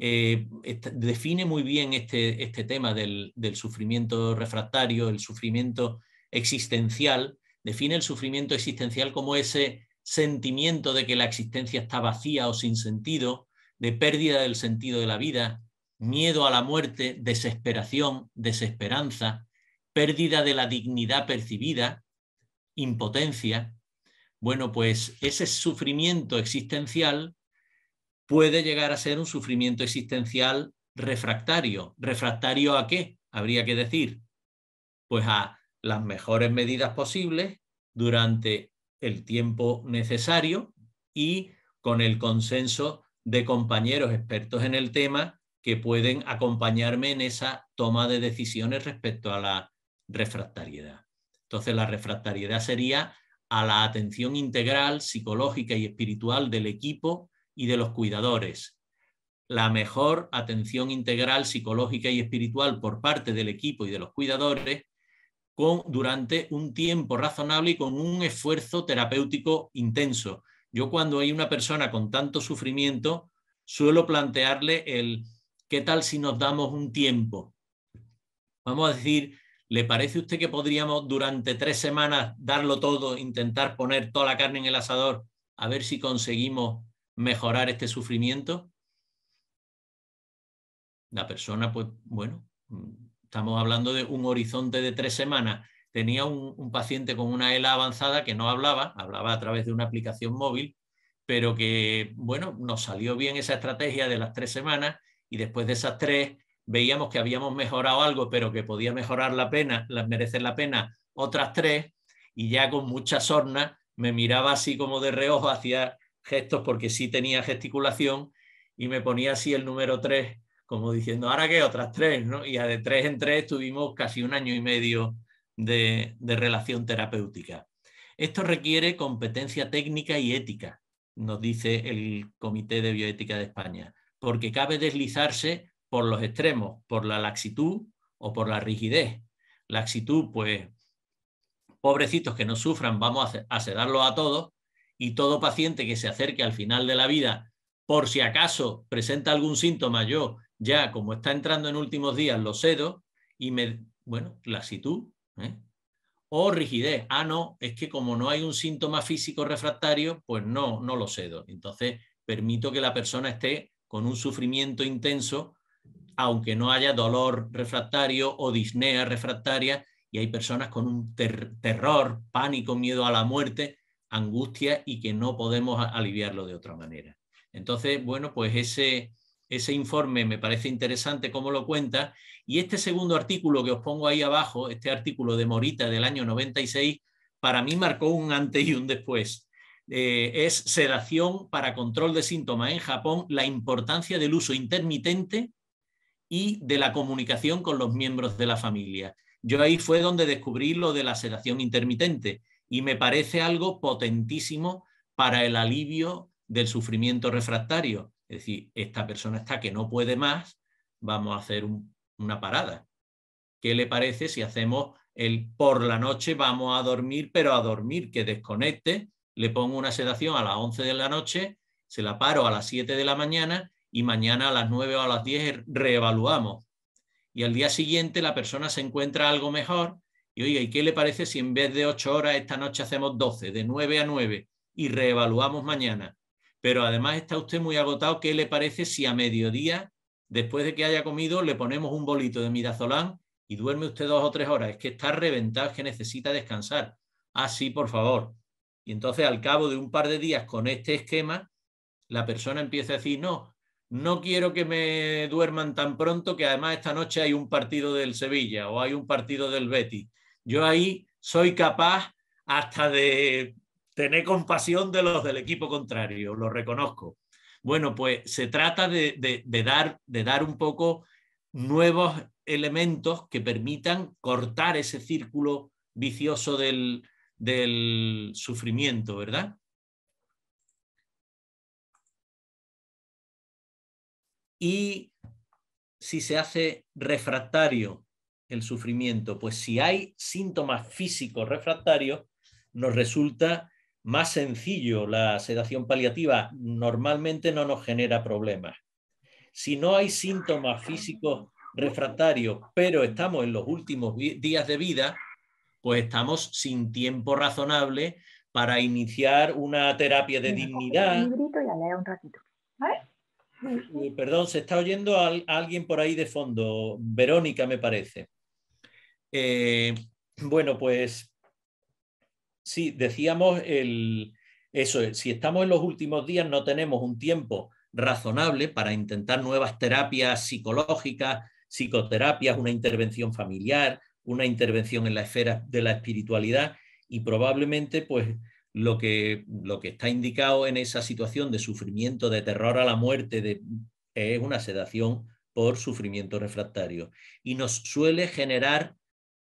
eh, define muy bien este, este, tema del, del, sufrimiento refractario, el sufrimiento existencial, define el sufrimiento existencial como ese sentimiento de que la existencia está vacía o sin sentido, de pérdida del sentido de la vida, miedo a la muerte, desesperación, desesperanza, pérdida de la dignidad percibida, impotencia. Bueno, pues ese sufrimiento existencial puede llegar a ser un sufrimiento existencial refractario. ¿Refractario a qué? Habría que decir, pues a las mejores medidas posibles durante el tiempo necesario y con el consenso de compañeros expertos en el tema que pueden acompañarme en esa toma de decisiones respecto a la refractariedad. Entonces, la refractariedad sería a la atención integral, psicológica y espiritual del equipo y de los cuidadores. La mejor atención integral psicológica y espiritual por parte del equipo y de los cuidadores con, durante un tiempo razonable y con un esfuerzo terapéutico intenso. Yo cuando hay una persona con tanto sufrimiento, suelo plantearle el, ¿qué tal si nos damos un tiempo? Vamos a decir, ¿le parece a usted que podríamos durante tres semanas darlo todo, intentar poner toda la carne en el asador, a ver si conseguimos mejorar este sufrimiento? La persona, pues bueno, estamos hablando de un horizonte de tres semanas. Tenía un, paciente con una ELA avanzada que no hablaba, hablaba a través de una aplicación móvil, pero que, bueno, nos salió bien esa estrategia de las tres semanas y después de esas tres veíamos que habíamos mejorado algo, pero que podía mejorar la pena, las merecer la pena otras tres, y ya con mucha sorna me miraba así como de reojo hacia gestos porque sí tenía gesticulación y me ponía así el número 3, como diciendo, ahora qué otras tres, ¿no? Y de tres en tres tuvimos casi un año y medio de, relación terapéutica. Esto requiere competencia técnica y ética, nos dice el Comité de Bioética de España, porque cabe deslizarse por los extremos, por la laxitud o por la rigidez. Laxitud, pues, pobrecitos que no sufran, vamos a sedarlos a todos, y todo paciente que se acerque al final de la vida, por si acaso presenta algún síntoma, yo ya como está entrando en últimos días lo cedo y me, bueno, la ¿eh? o rigidez. Ah, no, es que como no hay un síntoma físico refractario, pues no, no lo cedo. Entonces, permito que la persona esté con un sufrimiento intenso, aunque no haya dolor refractario o disnea refractaria, y hay personas con un terror, pánico, miedo a la muerte, angustia y que no podemos aliviarlo de otra manera. Entonces, bueno, pues ese, ese informe me parece interesante cómo lo cuenta. Y este segundo artículo que os pongo ahí abajo, este artículo de Morita del año 96, para mí marcó un antes y un después. Eh, es sedación para control de síntomas en Japón, la importancia del uso intermitente y de la comunicación con los miembros de la familia. Yo ahí fue donde descubrí lo de la sedación intermitente, y me parece algo potentísimo para el alivio del sufrimiento refractario. Es decir, esta persona está que no puede más, vamos a hacer una parada. ¿Qué le parece si hacemos el por la noche vamos a dormir, pero a dormir, que desconecte, le pongo una sedación a las 11 de la noche, se la paro a las 7 de la mañana y mañana a las 9 o a las 10 reevaluamos. Y al día siguiente la persona se encuentra algo mejor, y oiga, ¿y qué le parece si en vez de ocho horas esta noche hacemos doce, de nueve a nueve y reevaluamos mañana? Pero además está usted muy agotado, ¿qué le parece si a mediodía, después de que haya comido, le ponemos un bolito de mirazolán y duerme usted dos o tres horas? Es que está reventado, es que necesita descansar. Así, ah, por favor. Y entonces al cabo de un par de días con este esquema, la persona empieza a decir, no, no quiero que me duerman tan pronto que además esta noche hay un partido del Sevilla o hay un partido del Betis yo ahí soy capaz hasta de tener compasión de los del equipo contrario, lo reconozco. Bueno, pues se trata de, dar, un poco nuevos elementos que permitan cortar ese círculo vicioso del sufrimiento, ¿verdad? Y si se hace refractario el sufrimiento? Pues si hay síntomas físicos refractarios, nos resulta más sencillo. La sedación paliativa normalmente no nos genera problemas. Si no hay síntomas físicos refractarios, pero estamos en los últimos días de vida, pues estamos sin tiempo razonable para iniciar una terapia de dignidad. Perdón, se está oyendo a alguien por ahí de fondo. Verónica, me parece. Eh, bueno, pues sí, decíamos el, eso, si estamos en los últimos días no tenemos un tiempo razonable para intentar nuevas terapias psicológicas, psicoterapias, una intervención familiar, una intervención en la esfera de la espiritualidad y probablemente pues lo que, lo que está indicado en esa situación de sufrimiento, de terror a la muerte, de, es una sedación por sufrimiento refractario y nos suele generar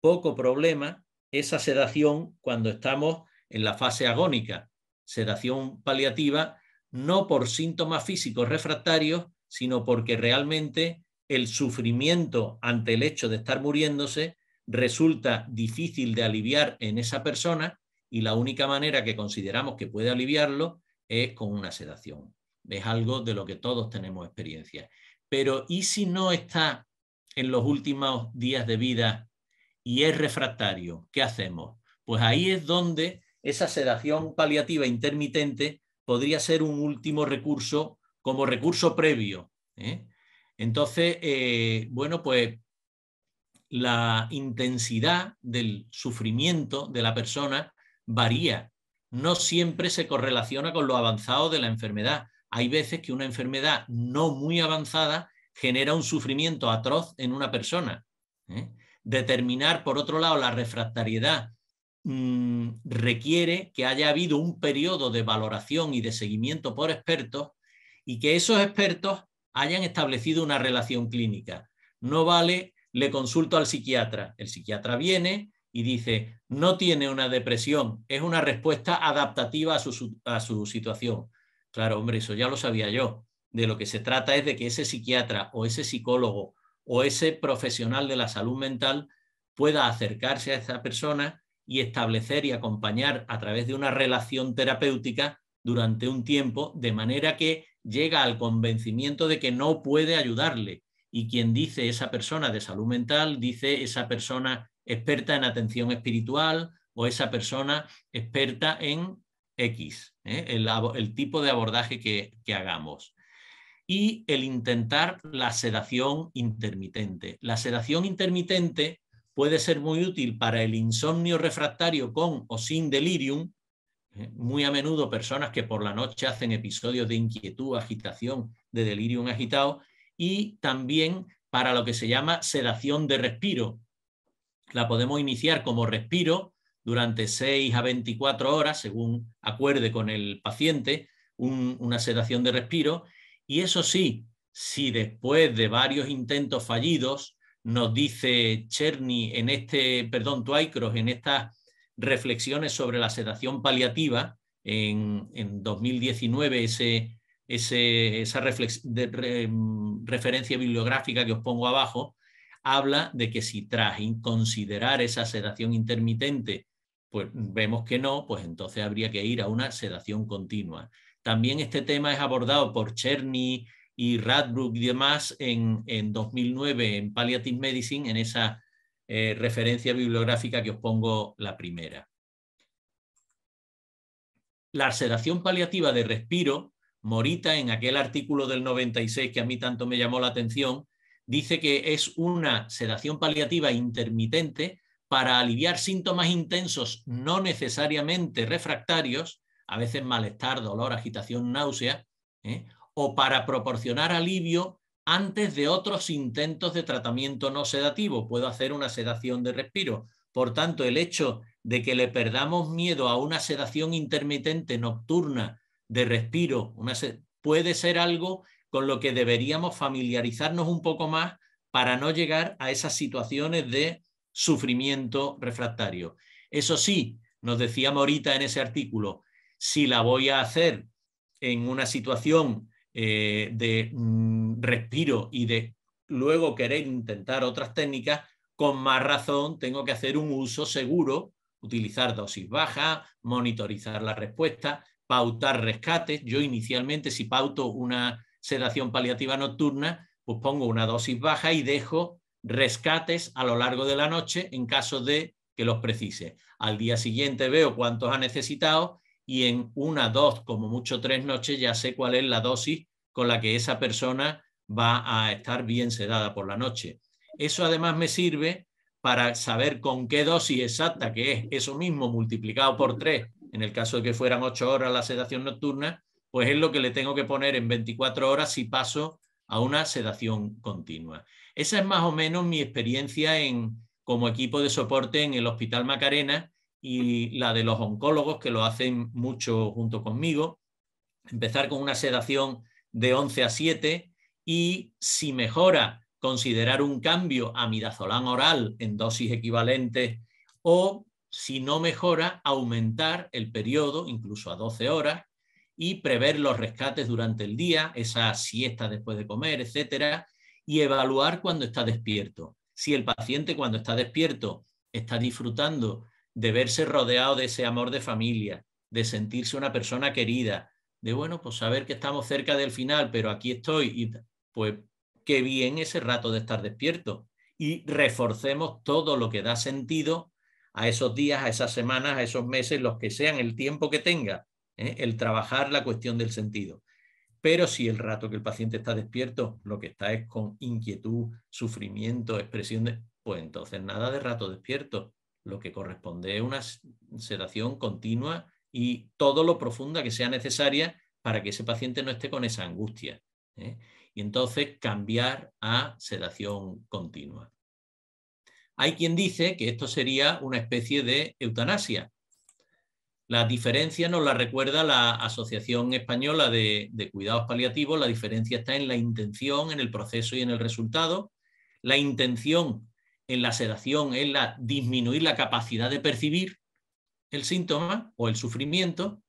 poco problema esa sedación cuando estamos en la fase agónica, sedación paliativa, no por síntomas físicos refractarios, sino porque realmente el sufrimiento ante el hecho de estar muriéndose resulta difícil de aliviar en esa persona y la única manera que consideramos que puede aliviarlo es con una sedación. Es algo de lo que todos tenemos experiencia. Pero ¿y si no está en los últimos días de vida y es refractario, ¿qué hacemos? Pues ahí es donde esa sedación paliativa intermitente podría ser un último recurso como recurso previo. ¿eh? Entonces, eh, bueno, pues la intensidad del sufrimiento de la persona varía. No siempre se correlaciona con lo avanzado de la enfermedad. Hay veces que una enfermedad no muy avanzada genera un sufrimiento atroz en una persona. ¿eh? Determinar, por otro lado, la refractariedad mm, requiere que haya habido un periodo de valoración y de seguimiento por expertos y que esos expertos hayan establecido una relación clínica. No vale, le consulto al psiquiatra. El psiquiatra viene y dice, no tiene una depresión, es una respuesta adaptativa a su situación. Claro, hombre, eso ya lo sabía yo. De lo que se trata es de que ese psiquiatra o ese psicólogo o ese profesional de la salud mental pueda acercarse a esa persona y establecer y acompañar a través de una relación terapéutica durante un tiempo, de manera que llega al convencimiento de que no puede ayudarle. Y quien dice esa persona de salud mental, dice esa persona experta en atención espiritual o esa persona experta en X, ¿eh? el, tipo de abordaje que hagamos y el intentar la sedación intermitente. La sedación intermitente puede ser muy útil para el insomnio refractario con o sin delirium, eh, muy a menudo personas que por la noche hacen episodios de inquietud, agitación, de delirium agitado, y también para lo que se llama sedación de respiro. La podemos iniciar como respiro durante 6 a 24 horas, según acuerde con el paciente, una sedación de respiro, y eso sí, si después de varios intentos fallidos, nos dice Cherny en este, perdón, Twycross, en estas reflexiones sobre la sedación paliativa en, 2019, esa em, referencia bibliográfica que os pongo abajo, habla de que si tras considerar esa sedación intermitente, pues vemos que no, pues entonces habría que ir a una sedación continua. También este tema es abordado por Cherny y Radbrook y demás en, en 2009 en Palliative Medicine, en esa eh, referencia bibliográfica que os pongo la primera. La sedación paliativa de respiro, Morita, en aquel artículo del 96 que a mí tanto me llamó la atención, dice que es una sedación paliativa intermitente para aliviar síntomas intensos no necesariamente refractarios a veces malestar, dolor, agitación, náusea, ¿eh? o para proporcionar alivio antes de otros intentos de tratamiento no sedativo. Puedo hacer una sedación de respiro. Por tanto, el hecho de que le perdamos miedo a una sedación intermitente nocturna de respiro puede ser algo con lo que deberíamos familiarizarnos un poco más para no llegar a esas situaciones de sufrimiento refractario. Eso sí, nos decíamos ahorita en ese artículo, si la voy a hacer en una situación eh, de mm, respiro y de luego querer intentar otras técnicas, con más razón tengo que hacer un uso seguro, utilizar dosis bajas, monitorizar la respuesta, pautar rescates. Yo inicialmente si pauto una sedación paliativa nocturna, pues pongo una dosis baja y dejo rescates a lo largo de la noche en caso de que los precise. Al día siguiente veo cuántos ha necesitado y en una, dos, como mucho tres noches ya sé cuál es la dosis con la que esa persona va a estar bien sedada por la noche. Eso además me sirve para saber con qué dosis exacta, que es eso mismo multiplicado por tres, en el caso de que fueran ocho horas la sedación nocturna, pues es lo que le tengo que poner en 24 horas si paso a una sedación continua. Esa es más o menos mi experiencia como equipo de soporte en el Hospital Macarena y la de los oncólogos, que lo hacen mucho junto conmigo. Empezar con una sedación de 11 a 7 y si mejora, considerar un cambio a midazolam oral en dosis equivalentes o si no mejora, aumentar el periodo incluso a 12 horas y prever los rescates durante el día, esa siesta después de comer, etcétera, y evaluar cuando está despierto. Si el paciente cuando está despierto está disfrutando de verse rodeado de ese amor de familia, de sentirse una persona querida, de bueno, pues saber que estamos cerca del final, pero aquí estoy, y pues qué bien ese rato de estar despierto. Y reforcemos todo lo que da sentido a esos días, a esas semanas, a esos meses, los que sean, el tiempo que tenga, ¿eh? el trabajar la cuestión del sentido. Pero si el rato que el paciente está despierto, lo que está es con inquietud, sufrimiento, expresión de... Pues entonces nada de rato despierto, lo que corresponde es una sedación continua y todo lo profunda que sea necesaria para que ese paciente no esté con esa angustia. ¿eh? Y entonces cambiar a sedación continua. Hay quien dice que esto sería una especie de eutanasia. La diferencia nos la recuerda la Asociación Española de, de, Cuidados Paliativos. La diferencia está en la intención, en el proceso y en el resultado. La intención en la sedación es disminuir la capacidad de percibir el síntoma o el sufrimiento.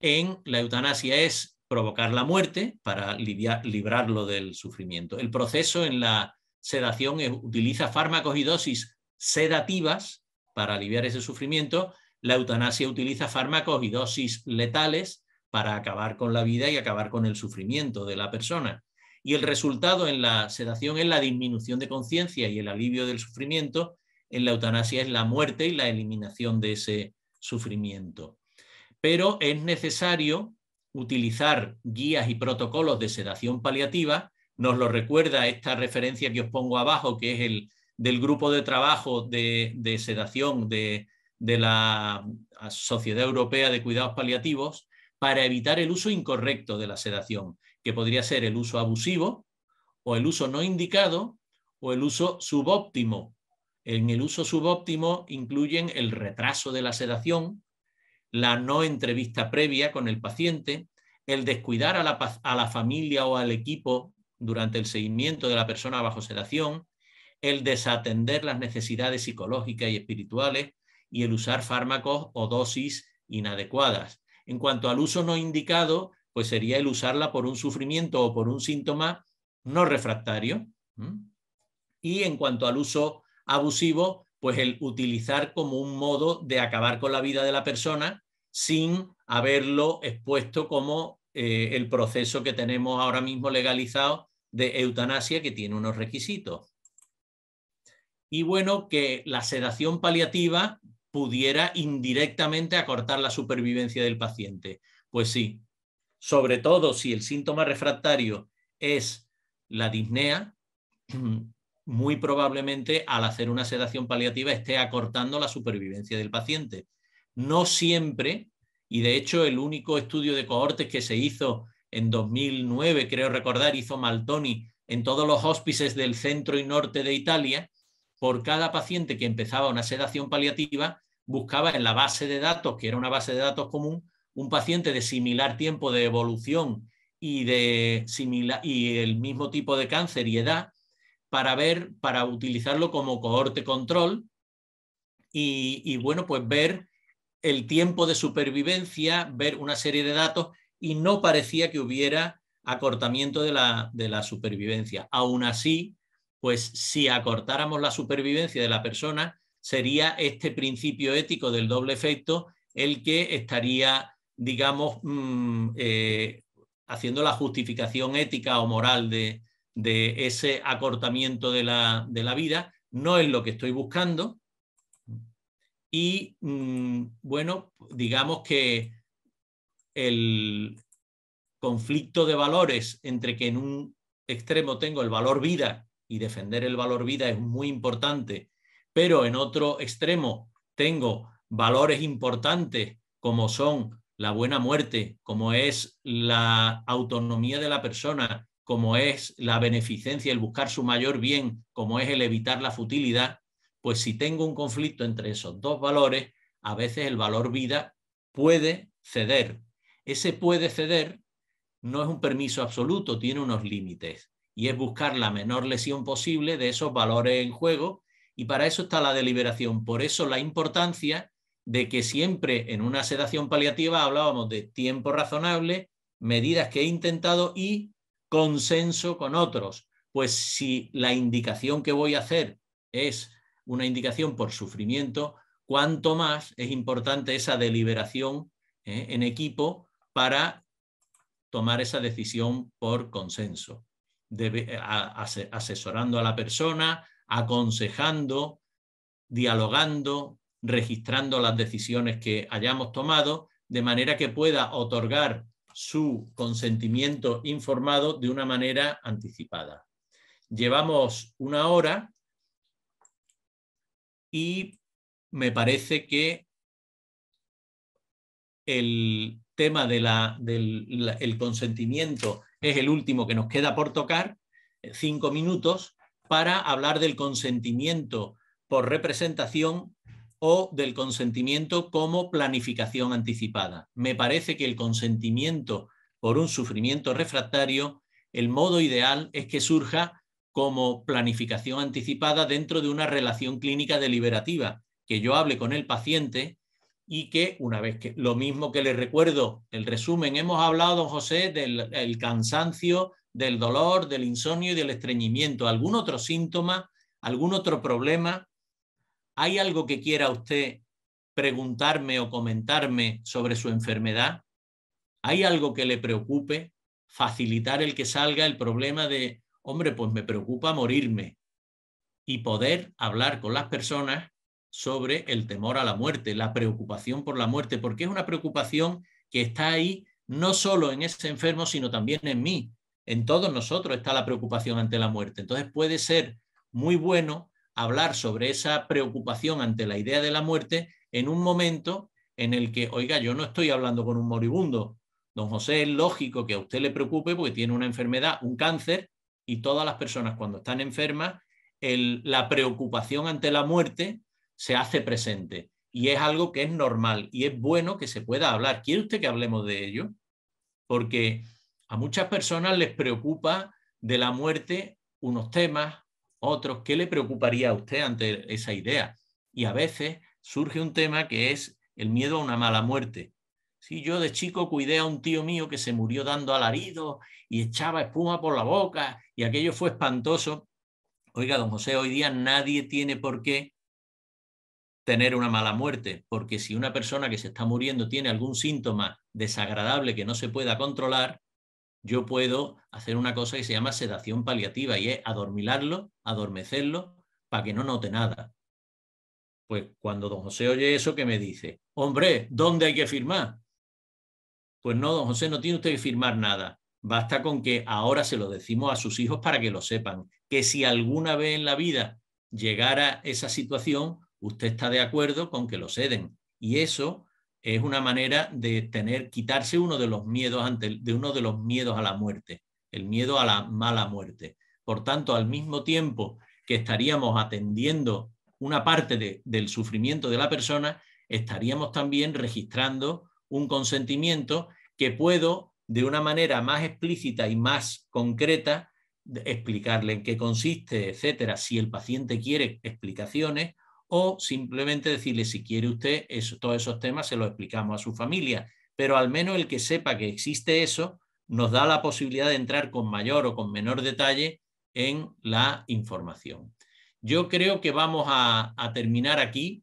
En la eutanasia es provocar la muerte para librarlo del sufrimiento. El proceso en la sedación utiliza fármacos y dosis sedativas para aliviar ese sufrimiento. La eutanasia utiliza fármacos y dosis letales para acabar con la vida y acabar con el sufrimiento de la persona. Y el resultado en la sedación es la disminución de conciencia y el alivio del sufrimiento. En la eutanasia es la muerte y la eliminación de ese sufrimiento. Pero es necesario utilizar guías y protocolos de sedación paliativa. Nos lo recuerda esta referencia que os pongo abajo, que es el del grupo de trabajo de, sedación de la Sociedad Europea de Cuidados Paliativos, para evitar el uso incorrecto de la sedación que podría ser el uso abusivo o el uso no indicado o el uso subóptimo. En el uso subóptimo incluyen el retraso de la sedación, la no entrevista previa con el paciente, el descuidar a la, a la familia o al equipo durante el seguimiento de la persona bajo sedación, el desatender las necesidades psicológicas y espirituales y el usar fármacos o dosis inadecuadas. En cuanto al uso no indicado, pues sería el usarla por un sufrimiento o por un síntoma no refractario. Y en cuanto al uso abusivo, pues el utilizar como un modo de acabar con la vida de la persona sin haberlo expuesto como eh, el proceso que tenemos ahora mismo legalizado de eutanasia que tiene unos requisitos. Y bueno, que la sedación paliativa pudiera indirectamente acortar la supervivencia del paciente. Pues sí, sobre todo si el síntoma refractario es la disnea, muy probablemente al hacer una sedación paliativa esté acortando la supervivencia del paciente. No siempre, y de hecho el único estudio de cohortes que se hizo en 2009, creo recordar, hizo Maltoni en todos los hospices del centro y norte de Italia, por cada paciente que empezaba una sedación paliativa, buscaba en la base de datos, que era una base de datos común, un paciente de similar tiempo de evolución y, de y el mismo tipo de cáncer y edad para ver, para utilizarlo como cohorte control y, bueno, pues ver el tiempo de supervivencia, ver una serie de datos y no parecía que hubiera acortamiento de la, de la supervivencia. Aún así, pues si acortáramos la supervivencia de la persona, sería este principio ético del doble efecto el que estaría digamos, mm, eh, haciendo la justificación ética o moral de, ese acortamiento de la, vida, no es lo que estoy buscando. Y mm, bueno, digamos que el conflicto de valores entre que en un extremo tengo el valor vida y defender el valor vida es muy importante, pero en otro extremo tengo valores importantes como son la buena muerte, como es la autonomía de la persona, como es la beneficencia, el buscar su mayor bien, como es el evitar la futilidad, pues si tengo un conflicto entre esos dos valores, a veces el valor vida puede ceder. Ese puede ceder no es un permiso absoluto, tiene unos límites y es buscar la menor lesión posible de esos valores en juego y para eso está la deliberación. Por eso la importancia de que siempre en una sedación paliativa hablábamos de tiempo razonable, medidas que he intentado y consenso con otros. Pues si la indicación que voy a hacer es una indicación por sufrimiento, cuanto más es importante esa deliberación ¿eh? en equipo para tomar esa decisión por consenso, asesorando a la persona, aconsejando, dialogando, registrando las decisiones que hayamos tomado, de manera que pueda otorgar su consentimiento informado de una manera anticipada. Llevamos una hora y me parece que el tema del consentimiento es el último que nos queda por tocar, cinco minutos, para hablar del consentimiento por representación o del consentimiento como planificación anticipada. Me parece que el consentimiento por un sufrimiento refractario, el modo ideal es que surja como planificación anticipada dentro de una relación clínica deliberativa, que yo hable con el paciente y que una vez que lo mismo que le recuerdo el resumen, hemos hablado, don José, del cansancio, del dolor, del insomnio y del estreñimiento, algún otro síntoma, algún otro problema ¿Hay algo que quiera usted preguntarme o comentarme sobre su enfermedad? ¿Hay algo que le preocupe? Facilitar el que salga el problema de, hombre, pues me preocupa morirme y poder hablar con las personas sobre el temor a la muerte, la preocupación por la muerte, porque es una preocupación que está ahí no solo en ese enfermo, sino también en mí. En todos nosotros está la preocupación ante la muerte. Entonces puede ser muy bueno hablar sobre esa preocupación ante la idea de la muerte en un momento en el que, oiga, yo no estoy hablando con un moribundo. Don José, es lógico que a usted le preocupe porque tiene una enfermedad, un cáncer, y todas las personas cuando están enfermas, la preocupación ante la muerte se hace presente. Y es algo que es normal y es bueno que se pueda hablar. ¿Quiere usted que hablemos de ello? Porque a muchas personas les preocupa de la muerte unos temas, otros, ¿qué le preocuparía a usted ante esa idea? Y a veces surge un tema que es el miedo a una mala muerte. Si yo de chico cuidé a un tío mío que se murió dando alaridos y echaba espuma por la boca y aquello fue espantoso. Oiga, don José, hoy día nadie tiene por qué tener una mala muerte, porque si una persona que se está muriendo tiene algún síntoma desagradable que no se pueda controlar, yo puedo hacer una cosa que se llama sedación paliativa y es adormilarlo, adormecerlo para que no note nada. Pues cuando don José oye eso, que me dice? Hombre, ¿dónde hay que firmar? Pues no, don José, no tiene usted que firmar nada. Basta con que ahora se lo decimos a sus hijos para que lo sepan, que si alguna vez en la vida llegara esa situación, usted está de acuerdo con que lo ceden. Y eso es una manera de tener, quitarse uno de los miedos ante, de uno de los miedos a la muerte, el miedo a la mala muerte. Por tanto, al mismo tiempo que estaríamos atendiendo una parte del sufrimiento de la persona, estaríamos también registrando un consentimiento que puedo, de una manera más explícita y más concreta, explicarle en qué consiste, etcétera, si el paciente quiere explicaciones o simplemente decirle, si quiere usted, todos esos temas se los explicamos a su familia, pero al menos el que sepa que existe eso nos da la posibilidad de entrar con mayor o con menor detalle en la información. Yo creo que vamos a, terminar aquí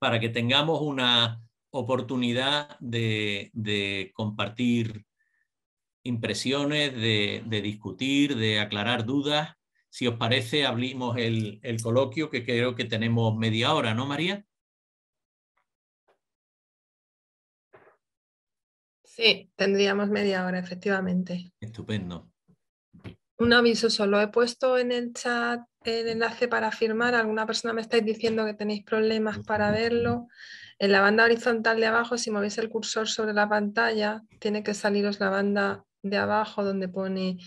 para que tengamos una oportunidad de, compartir impresiones, de discutir, de aclarar dudas si os parece, abrimos el, el, coloquio, que creo que tenemos media hora, ¿no, María? Sí, tendríamos media hora, efectivamente. Estupendo. Un aviso solo, he puesto en el chat el enlace para firmar. Alguna persona me estáis diciendo que tenéis problemas para verlo. En la banda horizontal de abajo, si movéis el cursor sobre la pantalla, tiene que saliros la banda de abajo donde pone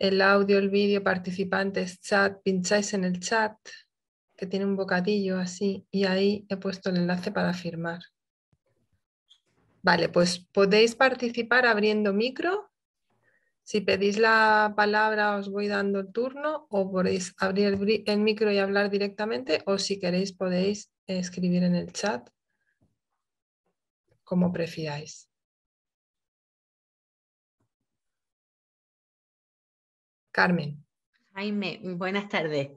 el audio, el vídeo, participantes, chat, pincháis en el chat que tiene un bocadillo así y ahí he puesto el enlace para firmar. Vale, pues podéis participar abriendo micro. Si pedís la palabra os voy dando el turno o podéis abrir el micro y hablar directamente o si queréis podéis escribir en el chat como prefiráis. Carmen. Jaime, buenas tardes.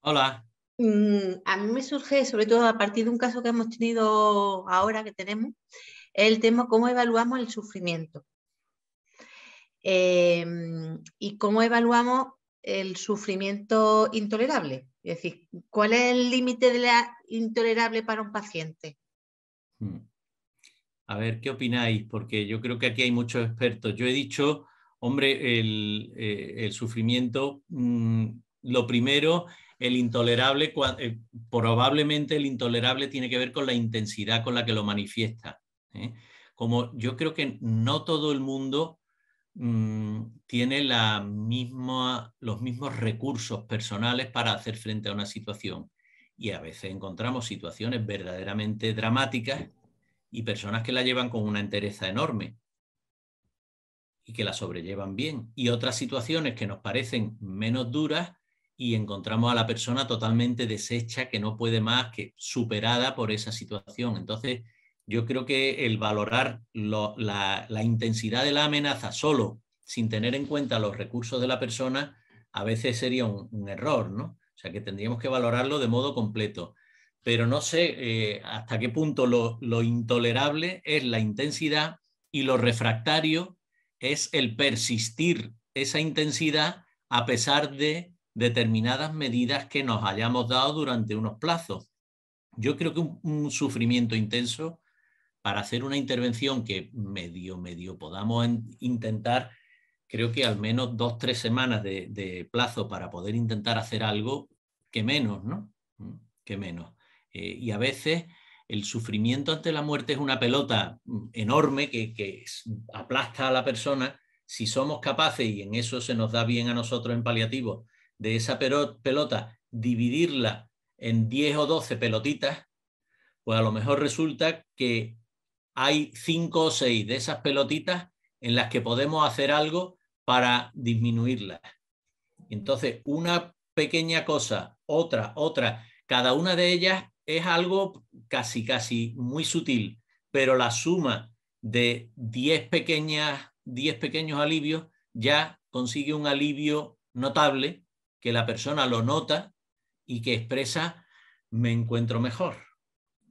Hola. Mm, a mí me surge, sobre todo a partir de un caso que hemos tenido ahora que tenemos, el tema cómo evaluamos el sufrimiento. Em, y cómo evaluamos el sufrimiento intolerable. Es decir, ¿cuál es el límite de la intolerable para un paciente? Hmm. A ver, ¿qué opináis? Porque yo creo que aquí hay muchos expertos. Yo he dicho Hombre, el, eh, sufrimiento, mm, lo primero, el intolerable, eh, probablemente el intolerable tiene que ver con la intensidad con la que lo manifiesta. ¿eh? Como yo creo que no todo el mundo mm, tiene los mismos recursos personales para hacer frente a una situación. Y a veces encontramos situaciones verdaderamente dramáticas y personas que la llevan con una entereza enorme y que la sobrellevan bien. Y otras situaciones que nos parecen menos duras y encontramos a la persona totalmente deshecha, que no puede más, que superada por esa situación. Entonces, yo creo que el valorar la, intensidad de la amenaza solo, sin tener en cuenta los recursos de la persona, a veces sería un, error, ¿no? O sea, que tendríamos que valorarlo de modo completo. Pero no sé eh, hasta qué punto lo, lo intolerable es la intensidad y lo refractario es el persistir esa intensidad a pesar de determinadas medidas que nos hayamos dado durante unos plazos. Yo creo que un, sufrimiento intenso para hacer una intervención que medio, medio podamos intentar, creo que al menos dos, tres semanas de, plazo para poder intentar hacer algo, que menos, ¿no? Mm, que menos. Eh, y a veces el sufrimiento ante la muerte es una pelota mm, enorme que, aplasta a la persona. Si somos capaces, y en eso se nos da bien a nosotros en paliativo, de esa pelota dividirla en 10 o 12 pelotitas, pues a lo mejor resulta que hay 5 o 6 de esas pelotitas en las que podemos hacer algo para disminuirlas. Entonces, una pequeña cosa, otra, otra, cada una de ellas es algo casi, casi muy sutil, pero la suma de 10 pequeñas, pequeños alivios ya consigue un alivio notable que la persona lo nota y que expresa me encuentro mejor.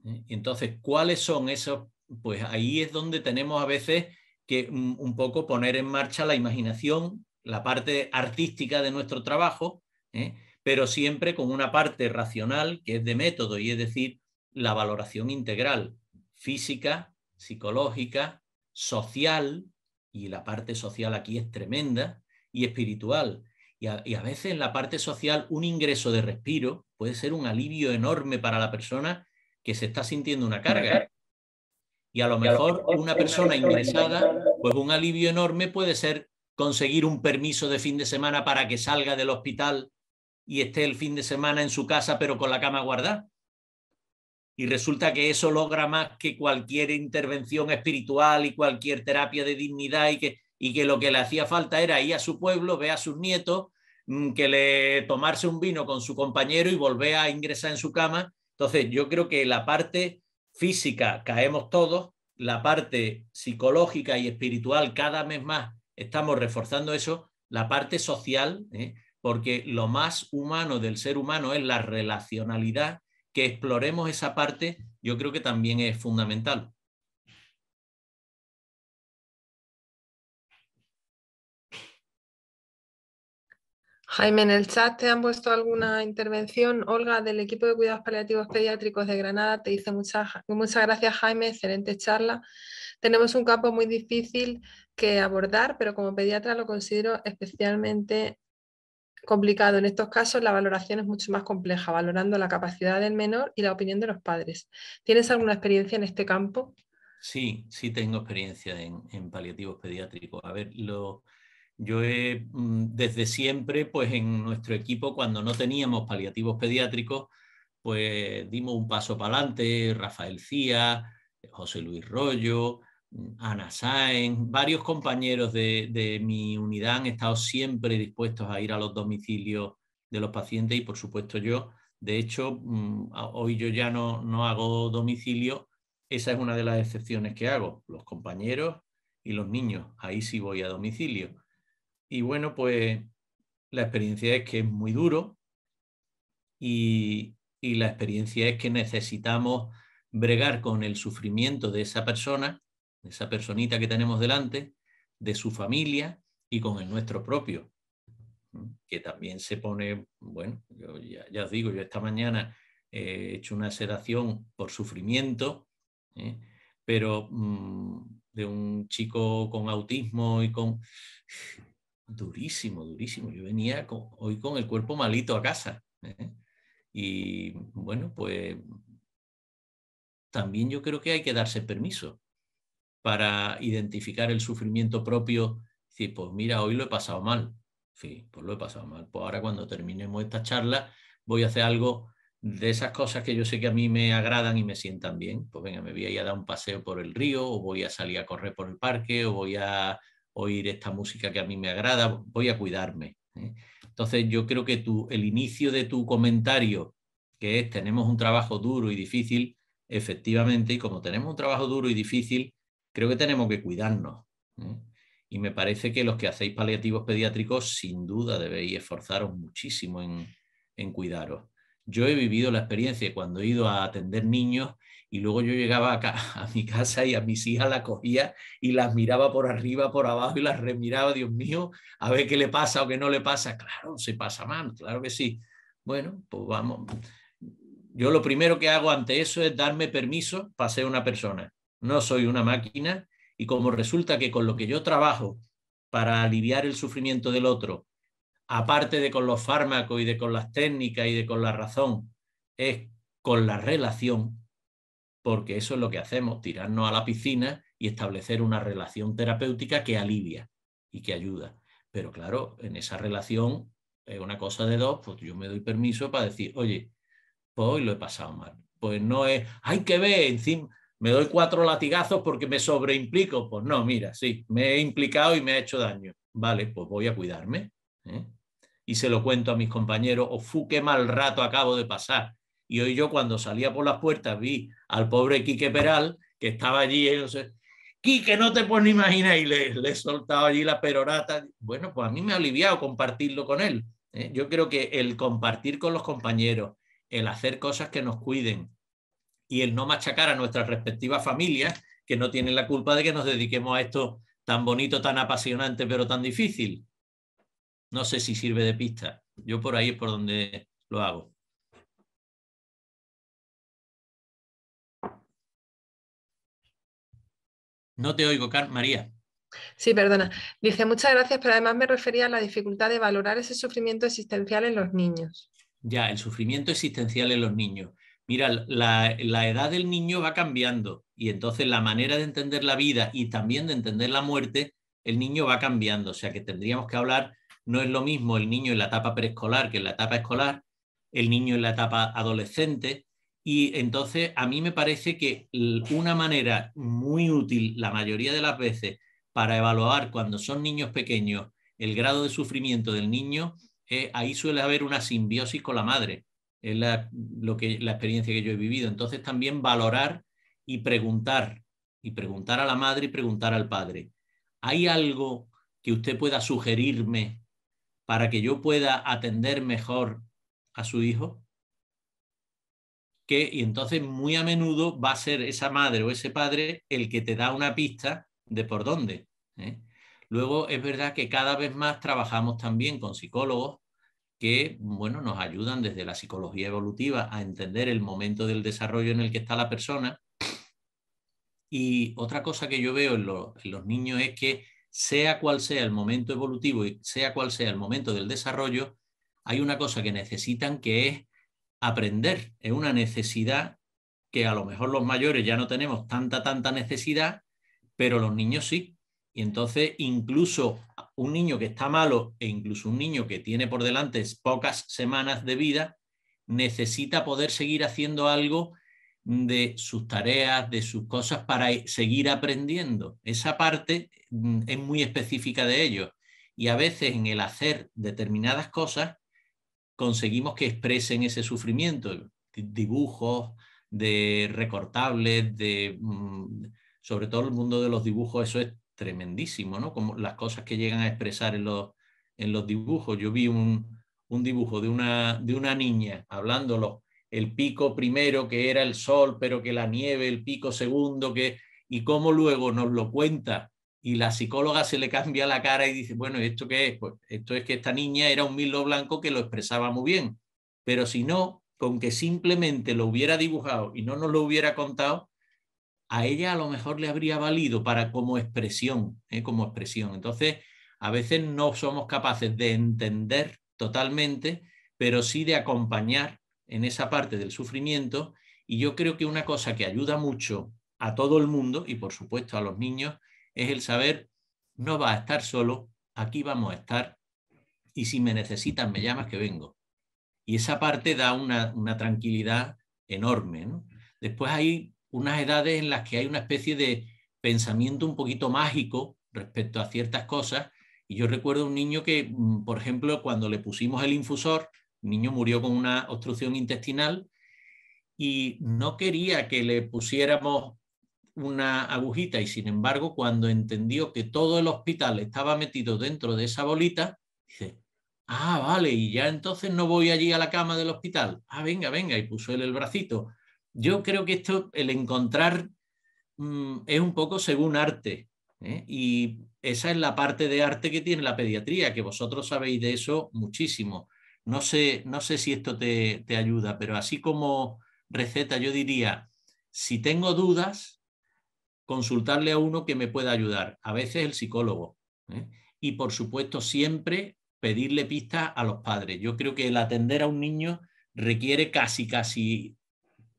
¿Eh? Entonces, ¿cuáles son esos? Pues ahí es donde tenemos a veces que un poco poner en marcha la imaginación, la parte artística de nuestro trabajo, ¿eh? pero siempre con una parte racional que es de método, y es decir, la valoración integral, física, psicológica, social, y la parte social aquí es tremenda, y espiritual. Y a, veces en la parte social un ingreso de respiro puede ser un alivio enorme para la persona que se está sintiendo una carga. Y a lo mejor una persona ingresada, pues un alivio enorme puede ser conseguir un permiso de fin de semana para que salga del hospital y esté el fin de semana en su casa pero con la cama guardada. Y resulta que eso logra más que cualquier intervención espiritual y cualquier terapia de dignidad y que, y que lo que le hacía falta era ir a su pueblo, ver a sus nietos, mm, que le tomarse un vino con su compañero y volver a ingresar en su cama. Entonces yo creo que la parte física caemos todos, la parte psicológica y espiritual cada vez más estamos reforzando eso, la parte social, ¿eh? porque lo más humano del ser humano es la relacionalidad, que exploremos esa parte, yo creo que también es fundamental. Jaime, en el chat te han puesto alguna intervención. Olga, del equipo de cuidados paliativos pediátricos de Granada, te dice muchas, muchas gracias, Jaime, excelente charla. Tenemos un campo muy difícil que abordar, pero como pediatra lo considero especialmente complicado. En estos casos la valoración es mucho más compleja, valorando la capacidad del menor y la opinión de los padres. ¿Tienes alguna experiencia en este campo? Sí, sí tengo experiencia en, paliativos pediátricos. A ver, yo mm, desde siempre, pues en nuestro equipo, cuando no teníamos paliativos pediátricos, pues dimos un paso para adelante, Rafael Cía, José Luis Rollo, Mm. Ana Sáenz, varios compañeros de, mi unidad han estado siempre dispuestos a ir a los domicilios de los pacientes y por supuesto yo. De hecho, mm, hoy yo ya no, no hago domicilio, esa es una de las excepciones que hago, los compañeros y los niños, ahí sí voy a domicilio. Y bueno, pues la experiencia es que es muy duro y la experiencia es que necesitamos bregar con el sufrimiento de esa persona esa personita que tenemos delante, de su familia y con el nuestro propio, ¿Mm? que también se pone, bueno, ya, os digo, yo esta mañana eh, he hecho una sedación por sufrimiento, ¿eh? pero mm, de un chico con autismo y con... Durísimo, durísimo. Yo venía hoy con el cuerpo malito a casa. ¿eh? Y bueno, pues también yo creo que hay que darse permiso para identificar el sufrimiento propio, decir, pues mira, hoy lo he pasado mal. Sí, pues lo he pasado mal. Pues ahora cuando terminemos esta charla voy a hacer algo de esas cosas que yo sé que a mí me agradan y me sientan bien. Pues venga, me voy a ir a dar un paseo por el río, o voy a salir a correr por el parque, o voy a oír esta música que a mí me agrada, voy a cuidarme. ¿eh? Entonces yo creo que el inicio de tu comentario, que es tenemos un trabajo duro y difícil, efectivamente, y como tenemos un trabajo duro y difícil, creo que tenemos que cuidarnos. ¿eh? Y me parece que los que hacéis paliativos pediátricos, sin duda debéis esforzaros muchísimo en, cuidaros. Yo he vivido la experiencia cuando he ido a atender niños y luego yo llegaba a, mi casa y a mis hijas la cogía y las miraba por arriba, por abajo y las remiraba, Dios mío, a ver qué le pasa o qué no le pasa. Claro, se pasa mal, claro que sí. Bueno, pues vamos. Yo lo primero que hago ante eso es darme permiso para ser una persona no soy una máquina y como resulta que con lo que yo trabajo para aliviar el sufrimiento del otro, aparte de con los fármacos y de con las técnicas y de con la razón, es con la relación, porque eso es lo que hacemos, tirarnos a la piscina y establecer una relación terapéutica que alivia y que ayuda. Pero claro, en esa relación es una cosa de dos, pues yo me doy permiso para decir, oye, pues hoy lo he pasado mal. Pues no es, hay que ver, encima, me doy cuatro latigazos porque me sobreimplico. Pues no, mira, sí, me he implicado y me ha hecho daño. Vale, pues voy a cuidarme. ¿eh? Y se lo cuento a mis compañeros, o oh, fu, qué mal rato acabo de pasar. Y hoy yo cuando salía por las puertas vi al pobre Quique Peral, que estaba allí, y Quique, no te puedes ni imaginar, y le, he soltado allí la perorata. Bueno, pues a mí me ha aliviado compartirlo con él. ¿eh? Yo creo que el compartir con los compañeros, el hacer cosas que nos cuiden, y el no machacar a nuestras respectivas familias, que no tienen la culpa de que nos dediquemos a esto tan bonito, tan apasionante, pero tan difícil. No sé si sirve de pista. Yo por ahí es por donde lo hago. No te oigo, María. Sí, perdona. Dice, muchas gracias, pero además me refería a la dificultad de valorar ese sufrimiento existencial en los niños. Ya, el sufrimiento existencial en los niños. Mira, la, edad del niño va cambiando y entonces la manera de entender la vida y también de entender la muerte, el niño va cambiando. O sea que tendríamos que hablar, no es lo mismo el niño en la etapa preescolar que en la etapa escolar, el niño en la etapa adolescente. Y entonces a mí me parece que una manera muy útil la mayoría de las veces para evaluar cuando son niños pequeños el grado de sufrimiento del niño, eh, ahí suele haber una simbiosis con la madre es la, lo que, la experiencia que yo he vivido. Entonces también valorar y preguntar, y preguntar a la madre y preguntar al padre, ¿hay algo que usted pueda sugerirme para que yo pueda atender mejor a su hijo? y entonces muy a menudo va a ser esa madre o ese padre el que te da una pista de por dónde. ¿eh? Luego es verdad que cada vez más trabajamos también con psicólogos que bueno, nos ayudan desde la psicología evolutiva a entender el momento del desarrollo en el que está la persona. Y otra cosa que yo veo en, en los niños es que sea cual sea el momento evolutivo y sea cual sea el momento del desarrollo, hay una cosa que necesitan que es aprender. Es una necesidad que a lo mejor los mayores ya no tenemos tanta, tanta necesidad, pero los niños sí. Y entonces, incluso un niño que está malo e incluso un niño que tiene por delante pocas semanas de vida, necesita poder seguir haciendo algo de sus tareas, de sus cosas para e-, seguir aprendiendo. Esa parte mm, es muy específica de ellos. Y a veces en el hacer determinadas cosas conseguimos que expresen ese sufrimiento, dibujos, de recortables, de mm, sobre todo el mundo de los dibujos, eso es tremendísimo, ¿no? Como las cosas que llegan a expresar en los, en los dibujos. Yo vi un, un dibujo de una, de una niña hablándolo, el pico primero que era el sol, pero que la nieve, el pico segundo, que, y cómo luego nos lo cuenta y la psicóloga se le cambia la cara y dice, bueno, ¿esto qué es? Pues esto es que esta niña era un milo blanco que lo expresaba muy bien, pero si no, con que simplemente lo hubiera dibujado y no nos lo hubiera contado, a ella a lo mejor le habría valido para como expresión, ¿eh? como expresión. Entonces, a veces no somos capaces de entender totalmente, pero sí de acompañar en esa parte del sufrimiento. Y yo creo que una cosa que ayuda mucho a todo el mundo y por supuesto a los niños es el saber, no va a estar solo, aquí vamos a estar y si me necesitan, me llamas que vengo. Y esa parte da una, tranquilidad enorme. Después hay unas edades en las que hay una especie de pensamiento un poquito mágico respecto a ciertas cosas. Y yo recuerdo un niño que, mm, por ejemplo, cuando le pusimos el infusor, el niño murió con una obstrucción intestinal y no quería que le pusiéramos una agujita y sin embargo cuando entendió que todo el hospital estaba metido dentro de esa bolita, dice, ah, vale, y ya entonces no voy allí a la cama del hospital. Ah, venga, venga, y puso él el bracito. Yo creo que esto, el encontrar, mm, es un poco según arte. ¿eh? Y esa es la parte de arte que tiene la pediatría, que vosotros sabéis de eso muchísimo. No sé, no sé si esto te, ayuda, pero así como receta, yo diría, si tengo dudas, consultarle a uno que me pueda ayudar, a veces el psicólogo. ¿eh? Y por supuesto, siempre pedirle pistas a los padres. Yo creo que el atender a un niño requiere casi, casi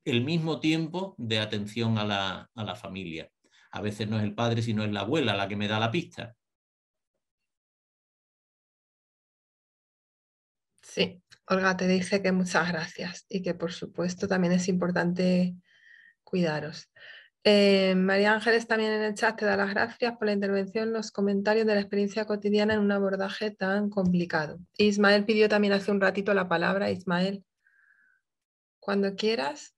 el mismo tiempo de atención a la, familia. A veces no es el padre, sino es la abuela la que me da la pista. Sí, Olga te dice que muchas gracias y que por supuesto también es importante cuidaros. Eh, María Ángeles también en el chat te da las gracias por la intervención, los comentarios de la experiencia cotidiana en un abordaje tan complicado. Ismael pidió también hace un ratito la palabra. Ismael, cuando quieras.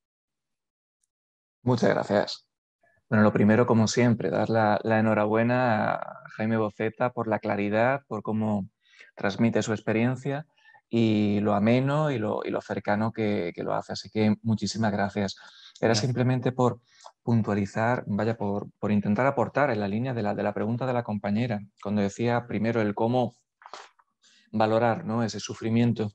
Muchas gracias. Bueno, lo primero, como siempre, dar la, enhorabuena a Jaime Boceta por la claridad, por cómo transmite su experiencia y lo ameno y lo, cercano que, lo hace. Así que muchísimas gracias. Era simplemente por puntualizar, vaya, por, intentar aportar en la línea de la, pregunta de la compañera, cuando decía primero el cómo valorar ¿no? ese sufrimiento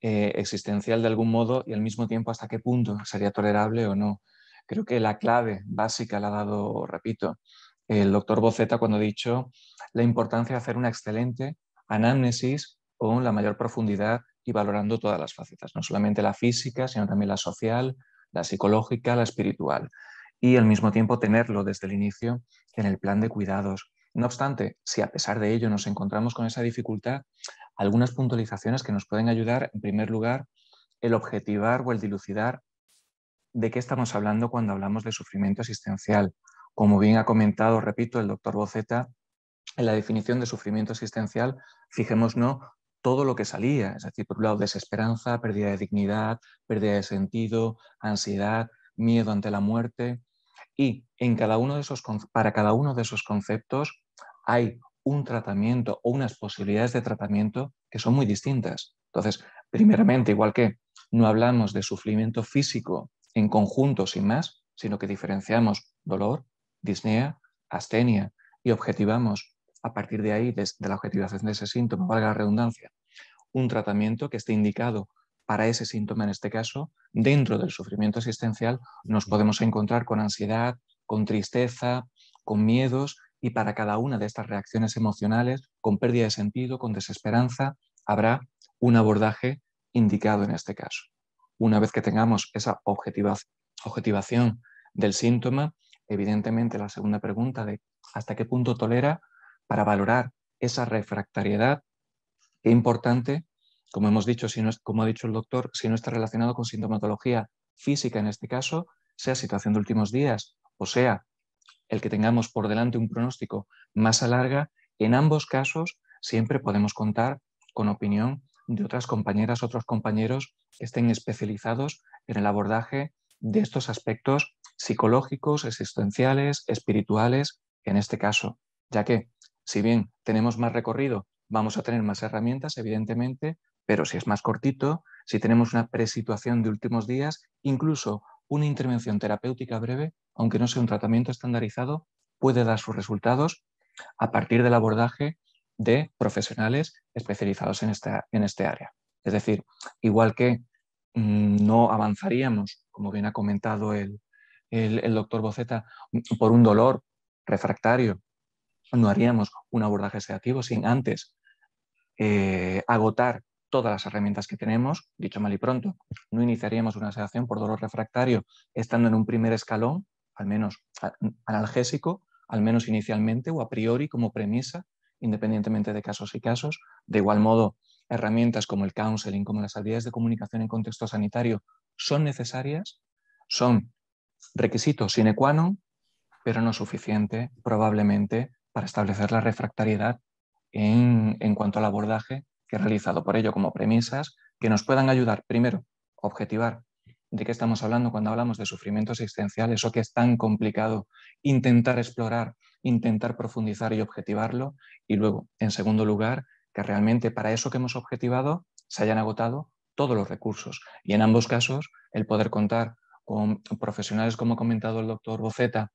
eh, existencial de algún modo y al mismo tiempo hasta qué punto sería tolerable o no. Creo que la clave básica la ha dado, repito, el doctor Boceta cuando ha dicho la importancia de hacer una excelente anamnesis con la mayor profundidad y valorando todas las facetas, no solamente la física, sino también la social, la psicológica, la espiritual, y al mismo tiempo tenerlo desde el inicio en el plan de cuidados. No obstante, si a pesar de ello nos encontramos con esa dificultad, algunas puntualizaciones que nos pueden ayudar, en primer lugar, el objetivar o el dilucidar de qué estamos hablando cuando hablamos de sufrimiento existencial. Como bien ha comentado, repito, el doctor Boceta, en la definición de sufrimiento existencial, fijémonos todo lo que salía, es decir, por un lado, desesperanza, pérdida de dignidad, pérdida de sentido, ansiedad, miedo ante la muerte. Y en cada uno de esos, para cada uno de esos conceptos hay un tratamiento o unas posibilidades de tratamiento que son muy distintas. Entonces, primeramente, igual que no hablamos de sufrimiento físico en conjunto sin más, sino que diferenciamos dolor, disnea, astenia y objetivamos a partir de ahí, desde la objetivación de ese síntoma, valga la redundancia, un tratamiento que esté indicado para ese síntoma en este caso, dentro del sufrimiento existencial nos podemos encontrar con ansiedad, con tristeza, con miedos y para cada una de estas reacciones emocionales, con pérdida de sentido, con desesperanza, habrá un abordaje indicado en este caso. Una vez que tengamos esa objetivación del síntoma, evidentemente la segunda pregunta de hasta qué punto tolera para valorar esa refractariedad, qué importante, como hemos dicho, si como ha dicho el doctor, si no está relacionado con sintomatología física en este caso, sea situación de últimos días o sea el que tengamos por delante un pronóstico más a larga, en ambos casos siempre podemos contar con opinión de otras compañeras, otros compañeros que estén especializados en el abordaje de estos aspectos psicológicos, existenciales, espirituales, en este caso, ya que si bien tenemos más recorrido, vamos a tener más herramientas, evidentemente, pero si es más cortito, si tenemos una presituación de últimos días, incluso una intervención terapéutica breve, aunque no sea un tratamiento estandarizado, puede dar sus resultados a partir del abordaje de profesionales especializados en, esta, en este área. Es decir, igual que mm, no avanzaríamos, como bien ha comentado el, doctor Boceta, por un dolor refractario, no haríamos un abordaje sedativo sin antes eh, agotar todas las herramientas que tenemos, dicho mal y pronto, no iniciaríamos una sedación por dolor refractario estando en un primer escalón, al menos analgésico, al menos inicialmente o a priori como premisa independientemente de casos y casos. De igual modo, herramientas como el counseling, como las habilidades de comunicación en contexto sanitario, son necesarias, son requisitos sine qua non, pero no suficiente probablemente para establecer la refractariedad en, cuanto al abordaje que he realizado. Por ello, como premisas que nos puedan ayudar, primero, objetivar de qué estamos hablando cuando hablamos de sufrimientos existenciales o que es tan complicado, intentar explorar intentar profundizar y objetivarlo. Y luego, en segundo lugar, que realmente para eso que hemos objetivado se hayan agotado todos los recursos. Y en ambos casos, el poder contar con profesionales, como ha comentado el doctor Boceta,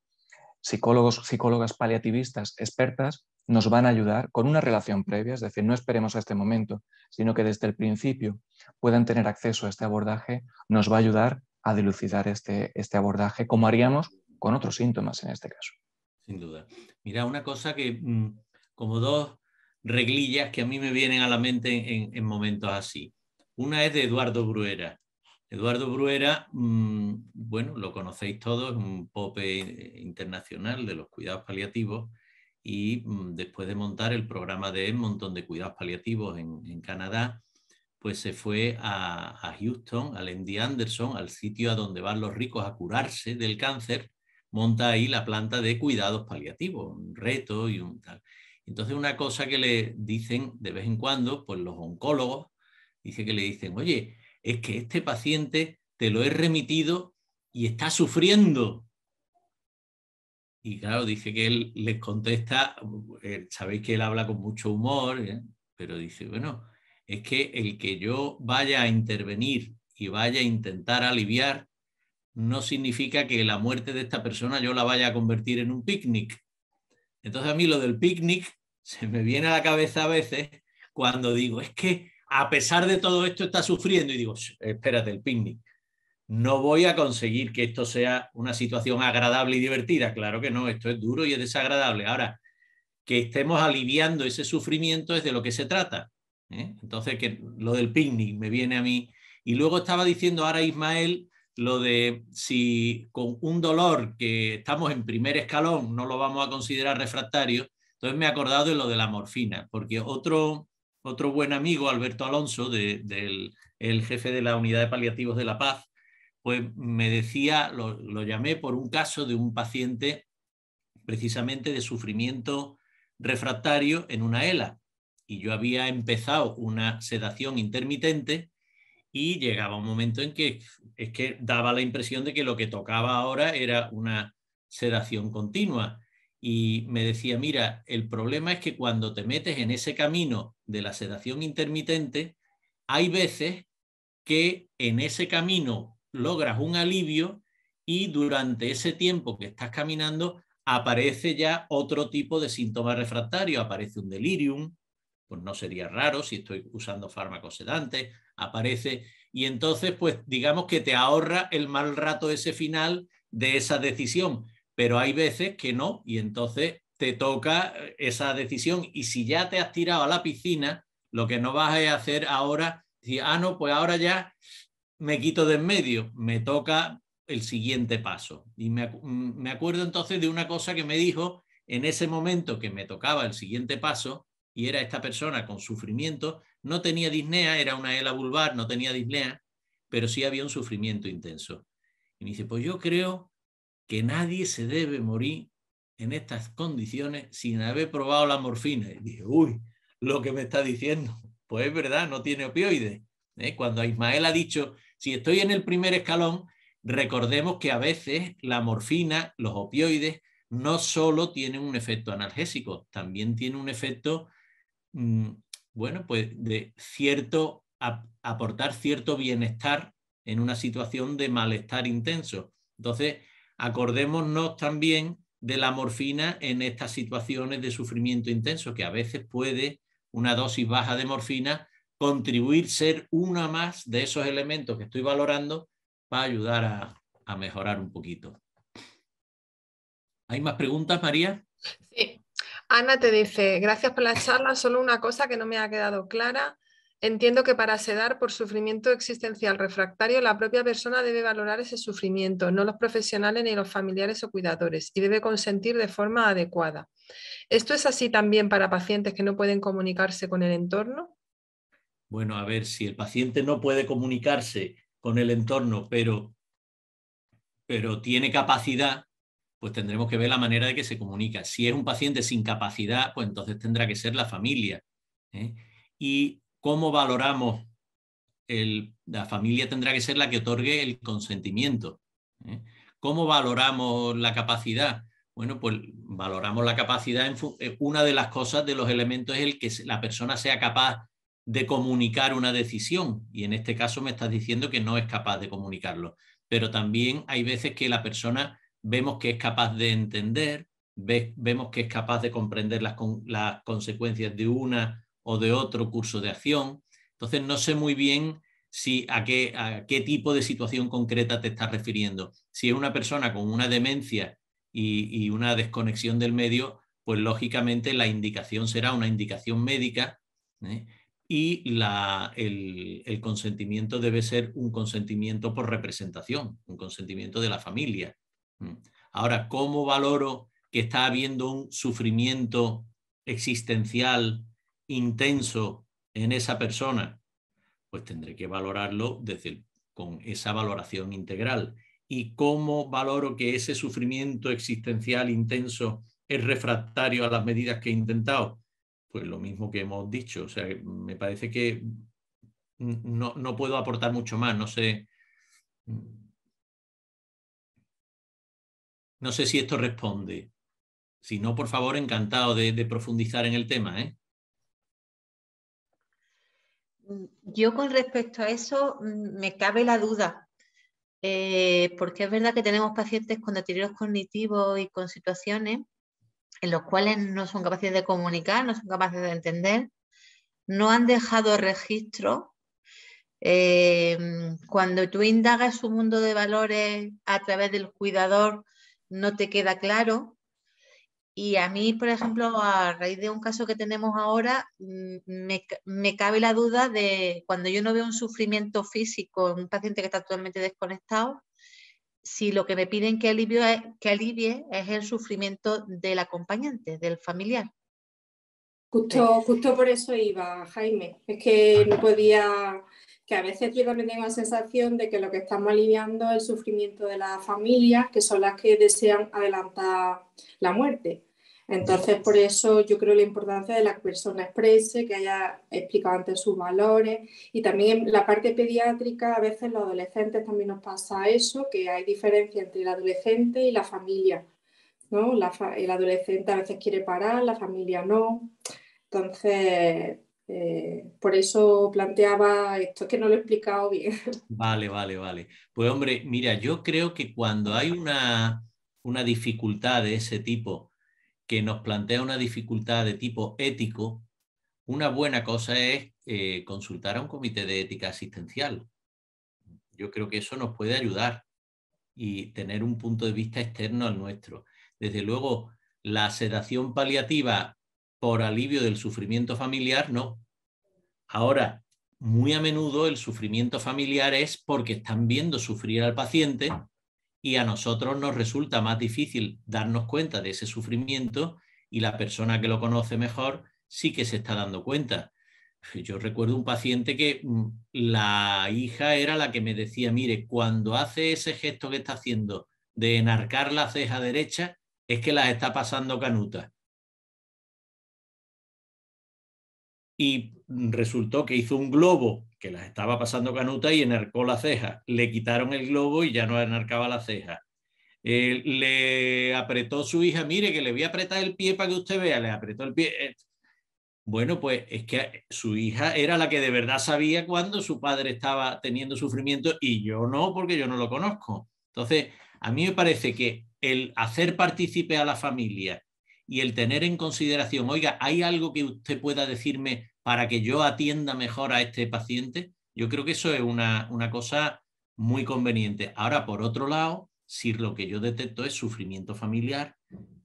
psicólogos, psicólogas paliativistas, expertas, nos van a ayudar con una relación previa, es decir, no esperemos a este momento, sino que desde el principio puedan tener acceso a este abordaje, nos va a ayudar a dilucidar este, este abordaje, como haríamos con otros síntomas en este caso. Sin duda. Mira, una cosa que, mm, como dos reglillas que a mí me vienen a la mente en, momentos así. Una es de Eduardo Bruera. Eduardo Bruera, mm, bueno, lo conocéis todos, un pope internacional de los cuidados paliativos y mm, después de montar el programa de un montón de cuidados paliativos en, Canadá, pues se fue a, Houston, al Andy Anderson, al sitio a donde van los ricos a curarse del cáncer monta ahí la planta de cuidados paliativos, un reto y un tal. Entonces, una cosa que le dicen de vez en cuando, pues los oncólogos, dice que le dicen, oye, es que este paciente te lo he remitido y está sufriendo. Y claro, dice que él les contesta, eh, sabéis que él habla con mucho humor, ¿eh? pero dice, bueno, es que el que yo vaya a intervenir y vaya a intentar aliviar no significa que la muerte de esta persona yo la vaya a convertir en un picnic. Entonces a mí lo del picnic se me viene a la cabeza a veces cuando digo, es que a pesar de todo esto está sufriendo y digo, espérate, el picnic. No voy a conseguir que esto sea una situación agradable y divertida. Claro que no, esto es duro y es desagradable. Ahora, que estemos aliviando ese sufrimiento es de lo que se trata. ¿eh? Entonces, que lo del picnic me viene a mí. Y luego estaba diciendo ahora Ismael lo de si con un dolor que estamos en primer escalón no lo vamos a considerar refractario, entonces me he acordado de lo de la morfina, porque otro, buen amigo, Alberto Alonso, del, el jefe de la unidad de paliativos de La Paz, pues me decía, lo, lo llamé por un caso de un paciente precisamente de sufrimiento refractario en una ELA. Y yo había empezado una sedación intermitente y llegaba un momento en que es que daba la impresión de que lo que tocaba ahora era una sedación continua. Y me decía, mira, el problema es que cuando te metes en ese camino de la sedación intermitente, hay veces que en ese camino logras un alivio y durante ese tiempo que estás caminando aparece ya otro tipo de síntoma refractario, aparece un delirium, pues no sería raro si estoy usando fármacos sedantes, aparece, y entonces pues digamos que te ahorra el mal rato ese final de esa decisión, pero hay veces que no, y entonces te toca eh, esa decisión, y si ya te has tirado a la piscina, lo que no vas a hacer ahora, decir, ah, no, pues ahora ya me quito de en medio, me toca el siguiente paso. Y me, mm, me acuerdo entonces de una cosa que me dijo en ese momento que me tocaba el siguiente paso, y era esta persona con sufrimiento, no tenía disnea, era una ELA vulvar, no tenía disnea, pero sí había un sufrimiento intenso. Y me dice, pues yo creo que nadie se debe morir en estas condiciones sin haber probado la morfina. Y dije, uy, lo que me está diciendo, pues es verdad, no tiene opioides. ¿eh? Cuando Ismael ha dicho, si estoy en el primer escalón, recordemos que a veces la morfina, los opioides, no solo tienen un efecto analgésico, también tienen un efecto Mm, bueno, pues de cierto, aportar cierto bienestar en una situación de malestar intenso. Entonces, acordémonos también de la morfina en estas situaciones de sufrimiento intenso, que a veces puede una dosis baja de morfina contribuir, ser una más de esos elementos que estoy valorando para ayudar a, a mejorar un poquito. ¿Hay más preguntas, María? Sí. Ana te dice, gracias por la charla, solo una cosa que no me ha quedado clara. Entiendo que para sedar por sufrimiento existencial refractario, la propia persona debe valorar ese sufrimiento, no los profesionales ni los familiares o cuidadores, y debe consentir de forma adecuada. ¿Esto es así también para pacientes que no pueden comunicarse con el entorno? Bueno, a ver, si el paciente no puede comunicarse con el entorno, pero, pero tiene capacidad pues tendremos que ver la manera de que se comunica. Si es un paciente sin capacidad, pues entonces tendrá que ser la familia. ¿eh? Y cómo valoramos, la familia tendrá que ser la que otorgue el consentimiento. ¿eh? ¿Cómo valoramos la capacidad? Bueno, pues valoramos la capacidad. En eh, una de las cosas, de los elementos, es el que la persona sea capaz de comunicar una decisión. Y en este caso me estás diciendo que no es capaz de comunicarlo. Pero también hay veces que la persona vemos que es capaz de entender, vemos que es capaz de comprender las, consecuencias de una o de otro curso de acción. Entonces, no sé muy bien a qué, tipo de situación concreta te estás refiriendo. Si es una persona con una demencia y, una desconexión del medio, pues lógicamente la indicación será una indicación médica ¿eh? y el, consentimiento debe ser un consentimiento por representación, un consentimiento de la familia. Mm. Ahora, ¿cómo valoro que está habiendo un sufrimiento existencial intenso en esa persona? Pues tendré que valorarlo desde con esa valoración integral. ¿Y cómo valoro que ese sufrimiento existencial intenso es refractario a las medidas que he intentado? Pues lo mismo que hemos dicho. O sea, me parece que no, no puedo aportar mucho más. No sé, mm, no sé si esto responde. Si no, por favor, encantado de, profundizar en el tema. ¿eh? Yo con respecto a eso mm, me cabe la duda, eh, porque es verdad que tenemos pacientes con deterioros cognitivos y con situaciones en los cuales no son capaces de comunicar, no son capaces de entender, no han dejado registro. Eh, cuando tú indagas su mundo de valores a través del cuidador, no te queda claro. Y a mí, por ejemplo, a raíz de un caso que tenemos ahora, mm, me, cabe la duda de cuando yo no veo un sufrimiento físico en un paciente que está totalmente desconectado, si lo que me piden que alivie, es, que es el sufrimiento del acompañante, del familiar. justo eh. por eso iba, Jaime. Es que ah. no podía que a veces yo también tengo la sensación de que lo que estamos aliviando es el sufrimiento de las familias, que son las que desean adelantar la muerte. Entonces, por eso yo creo la importancia de la persona exprese, que haya explicado antes sus valores y también la parte pediátrica, a veces los adolescentes también nos pasa eso, que hay diferencia entre el adolescente y la familia. ¿no? el adolescente a veces quiere parar, la familia no. Entonces, eh, por eso planteaba esto, que no lo he explicado bien. Vale, vale, vale. Pues hombre, mira, yo creo que cuando hay una, una dificultad de ese tipo, que nos plantea una dificultad de tipo ético, una buena cosa es eh, consultar a un comité de ética asistencial. Yo creo que eso nos puede ayudar y tener un punto de vista externo al nuestro. Desde luego, la sedación paliativa por alivio del sufrimiento familiar, no. Ahora, muy a menudo el sufrimiento familiar es porque están viendo sufrir al paciente y a nosotros nos resulta más difícil darnos cuenta de ese sufrimiento y la persona que lo conoce mejor sí que se está dando cuenta. Yo recuerdo un paciente que mm, la hija era la que me decía, mire, cuando hace ese gesto que está haciendo de enarcar la ceja derecha, es que las está pasando canutas. y resultó que hizo un globo que las estaba pasando canuta y enarcó la ceja. Le quitaron el globo y ya no enarcaba la ceja. Eh, le apretó su hija, mire que le voy a apretar el pie para que usted vea, le apretó el pie. Eh. Bueno, pues es que su hija era la que de verdad sabía cuando su padre estaba teniendo sufrimiento y yo no, porque yo no lo conozco. Entonces, a mí me parece que el hacer partícipe a la familia y el tener en consideración, oiga, ¿hay algo que usted pueda decirme para que yo atienda mejor a este paciente? Yo creo que eso es una, una cosa muy conveniente. Ahora, por otro lado, si lo que yo detecto es sufrimiento familiar,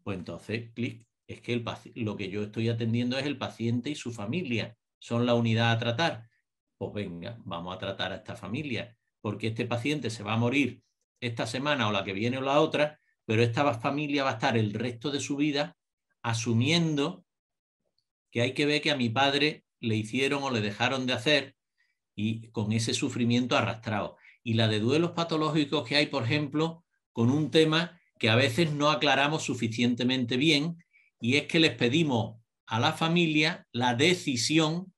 pues entonces, clic, es que el, lo que yo estoy atendiendo es el paciente y su familia, son la unidad a tratar. Pues venga, vamos a tratar a esta familia, porque este paciente se va a morir esta semana o la que viene o la otra, pero esta familia va a estar el resto de su vida asumiendo que hay que ver que a mi padre le hicieron o le dejaron de hacer y con ese sufrimiento arrastrado. Y la de duelos patológicos que hay, por ejemplo, con un tema que a veces no aclaramos suficientemente bien y es que les pedimos a la familia la decisión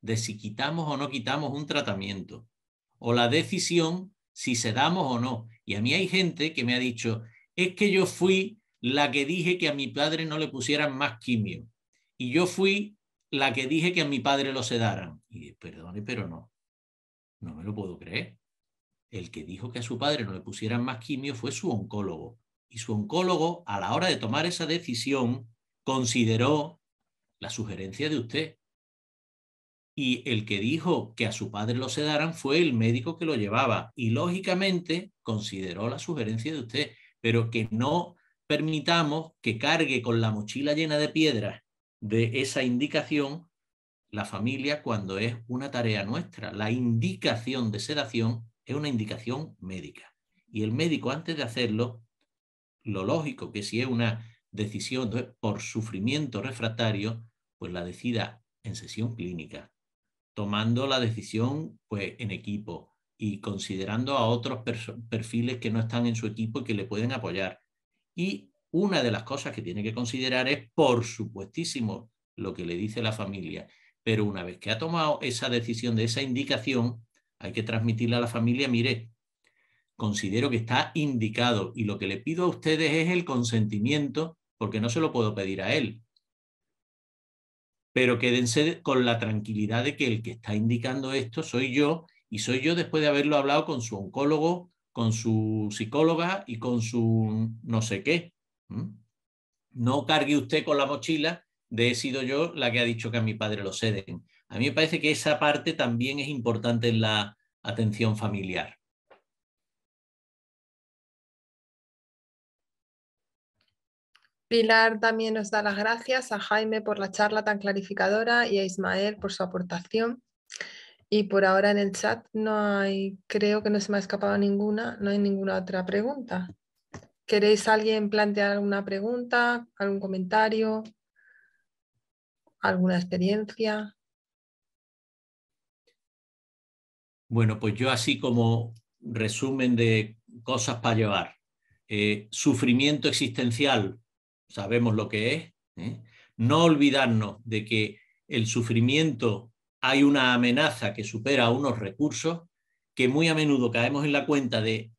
de si quitamos o no quitamos un tratamiento o la decisión si se damos o no. Y a mí hay gente que me ha dicho, es que yo fui la que dije que a mi padre no le pusieran más quimio. Y yo fui la que dije que a mi padre lo sedaran. Y perdone, pero no. No me lo puedo creer. El que dijo que a su padre no le pusieran más quimio fue su oncólogo. Y su oncólogo, a la hora de tomar esa decisión, consideró la sugerencia de usted. Y el que dijo que a su padre lo sedaran fue el médico que lo llevaba. Y lógicamente consideró la sugerencia de usted, pero que no permitamos que cargue con la mochila llena de piedras de esa indicación la familia cuando es una tarea nuestra. La indicación de sedación es una indicación médica. Y el médico antes de hacerlo, lo lógico que si es una decisión por sufrimiento refractario, pues la decida en sesión clínica, tomando la decisión pues, en equipo y considerando a otros perfiles que no están en su equipo y que le pueden apoyar. Y una de las cosas que tiene que considerar es, por supuestísimo, lo que le dice la familia. Pero una vez que ha tomado esa decisión de esa indicación, hay que transmitirle a la familia, mire, considero que está indicado y lo que le pido a ustedes es el consentimiento, porque no se lo puedo pedir a él. Pero quédense con la tranquilidad de que el que está indicando esto soy yo y soy yo después de haberlo hablado con su oncólogo con su psicóloga y con su no sé qué. No cargue usted con la mochila de he sido yo la que ha dicho que a mi padre lo ceden. A mí me parece que esa parte también es importante en la atención familiar. Pilar también nos da las gracias a Jaime por la charla tan clarificadora y a Ismael por su aportación. Y por ahora en el chat no hay, creo que no se me ha escapado ninguna, no hay ninguna otra pregunta. ¿Queréis alguien plantear alguna pregunta, algún comentario, alguna experiencia? Bueno, pues yo así como resumen de cosas para llevar. Eh, sufrimiento existencial, sabemos lo que es. ¿eh? No olvidarnos de que el sufrimiento hay una amenaza que supera unos recursos que muy a menudo caemos en la cuenta de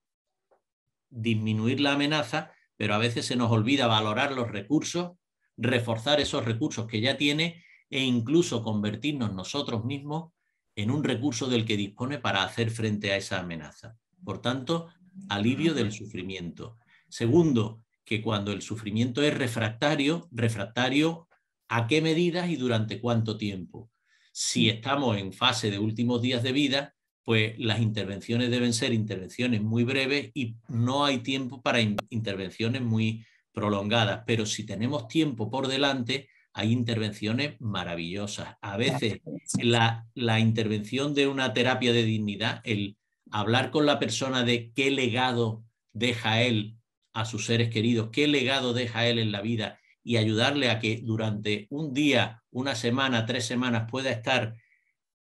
disminuir la amenaza, pero a veces se nos olvida valorar los recursos, reforzar esos recursos que ya tiene e incluso convertirnos nosotros mismos en un recurso del que dispone para hacer frente a esa amenaza. Por tanto, alivio del sufrimiento. Segundo, que cuando el sufrimiento es refractario, refractario a qué medidas y durante cuánto tiempo si mm. estamos en fase de últimos días de vida, pues las intervenciones deben ser intervenciones muy breves y no hay tiempo para intervenciones muy prolongadas. Pero si tenemos tiempo por delante, hay intervenciones maravillosas. A veces la intervención de una terapia de dignidad, el hablar con la persona de qué legado deja él a sus seres queridos, qué legado deja él en la vida y ayudarle a que durante un día, una semana, tres semanas pueda estar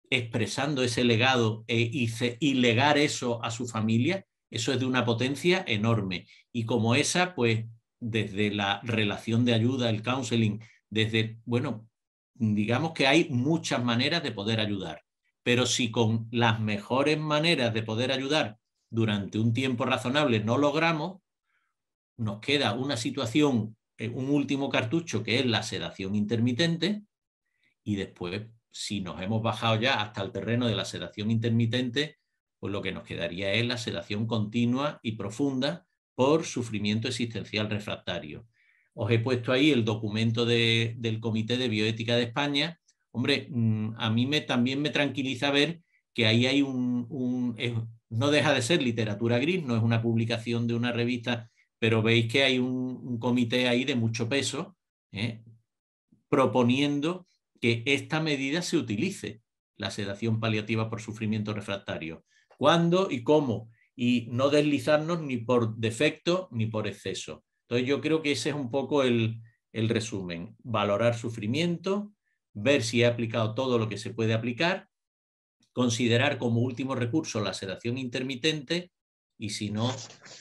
expresando ese legado eh, y, y legar eso a su familia, eso es de una potencia enorme. Y como esa, pues desde la relación de ayuda, el counseling, desde, bueno, digamos que hay muchas maneras de poder ayudar, pero si con las mejores maneras de poder ayudar durante un tiempo razonable no logramos, nos queda una situación eh, un último cartucho que es la sedación intermitente y después, si nos hemos bajado ya hasta el terreno de la sedación intermitente, pues lo que nos quedaría es la sedación continua y profunda por sufrimiento existencial refractario. Os he puesto ahí el documento del Comité de Bioética de España. Hombre, mm, a mí me, también me tranquiliza ver que ahí hay un, no deja de ser literatura gris, no es una publicación de una revista pero veis que hay un, comité ahí de mucho peso ¿eh? proponiendo que esta medida se utilice, la sedación paliativa por sufrimiento refractario. ¿Cuándo y cómo? Y no deslizarnos ni por defecto ni por exceso. Entonces yo creo que ese es un poco el, el resumen. Valorar sufrimiento, ver si he aplicado todo lo que se puede aplicar, considerar como último recurso la sedación intermitente y si no,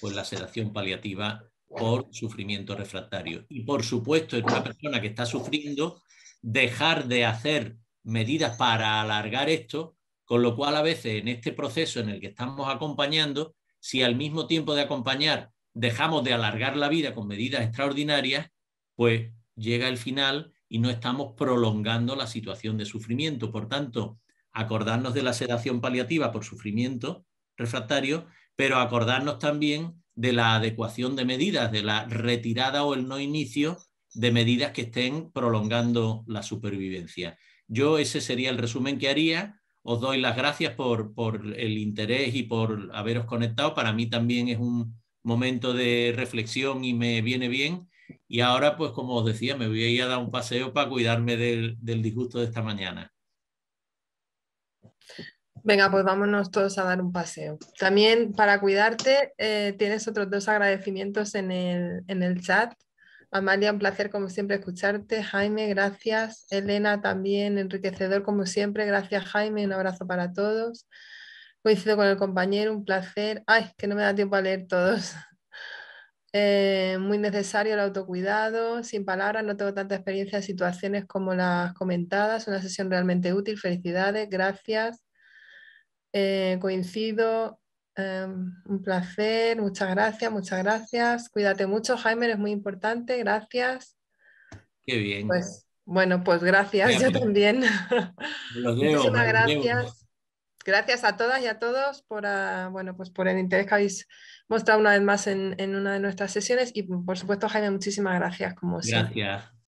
pues la sedación paliativa por sufrimiento refractario. Y por supuesto, en una persona que está sufriendo, dejar de hacer medidas para alargar esto, con lo cual a veces en este proceso en el que estamos acompañando, si al mismo tiempo de acompañar dejamos de alargar la vida con medidas extraordinarias, pues llega el final y no estamos prolongando la situación de sufrimiento. Por tanto, acordarnos de la sedación paliativa por sufrimiento refractario pero acordarnos también de la adecuación de medidas, de la retirada o el no inicio de medidas que estén prolongando la supervivencia. Yo ese sería el resumen que haría. Os doy las gracias por, el interés y por haberos conectado. Para mí también es un momento de reflexión y me viene bien. Y ahora, pues como os decía, me voy a ir a dar un paseo para cuidarme del disgusto de esta mañana. Venga, pues vámonos todos a dar un paseo. También para cuidarte, eh, tienes otros dos agradecimientos en el, en el chat. Amalia, un placer como siempre escucharte. Jaime, gracias. Elena, también enriquecedor como siempre. Gracias, Jaime. Un abrazo para todos. Coincido con el compañero, un placer. Ay, que no me da tiempo a leer todos. Eh, muy necesario el autocuidado, sin palabras, no tengo tanta experiencia en situaciones como las comentadas, una sesión realmente útil, felicidades, gracias. Eh, coincido. Em, un placer, muchas gracias, muchas gracias. Cuídate mucho, Jaime, es muy importante, gracias. Qué bien. Pues, bueno, pues gracias, yo también. Muchísimas gracias. Gracias a todas y a todos por, ah, bueno, pues por el interés que habéis mostrado una vez más en, una de nuestras sesiones y por supuesto, Jaime, muchísimas gracias. Como gracias. Siempre.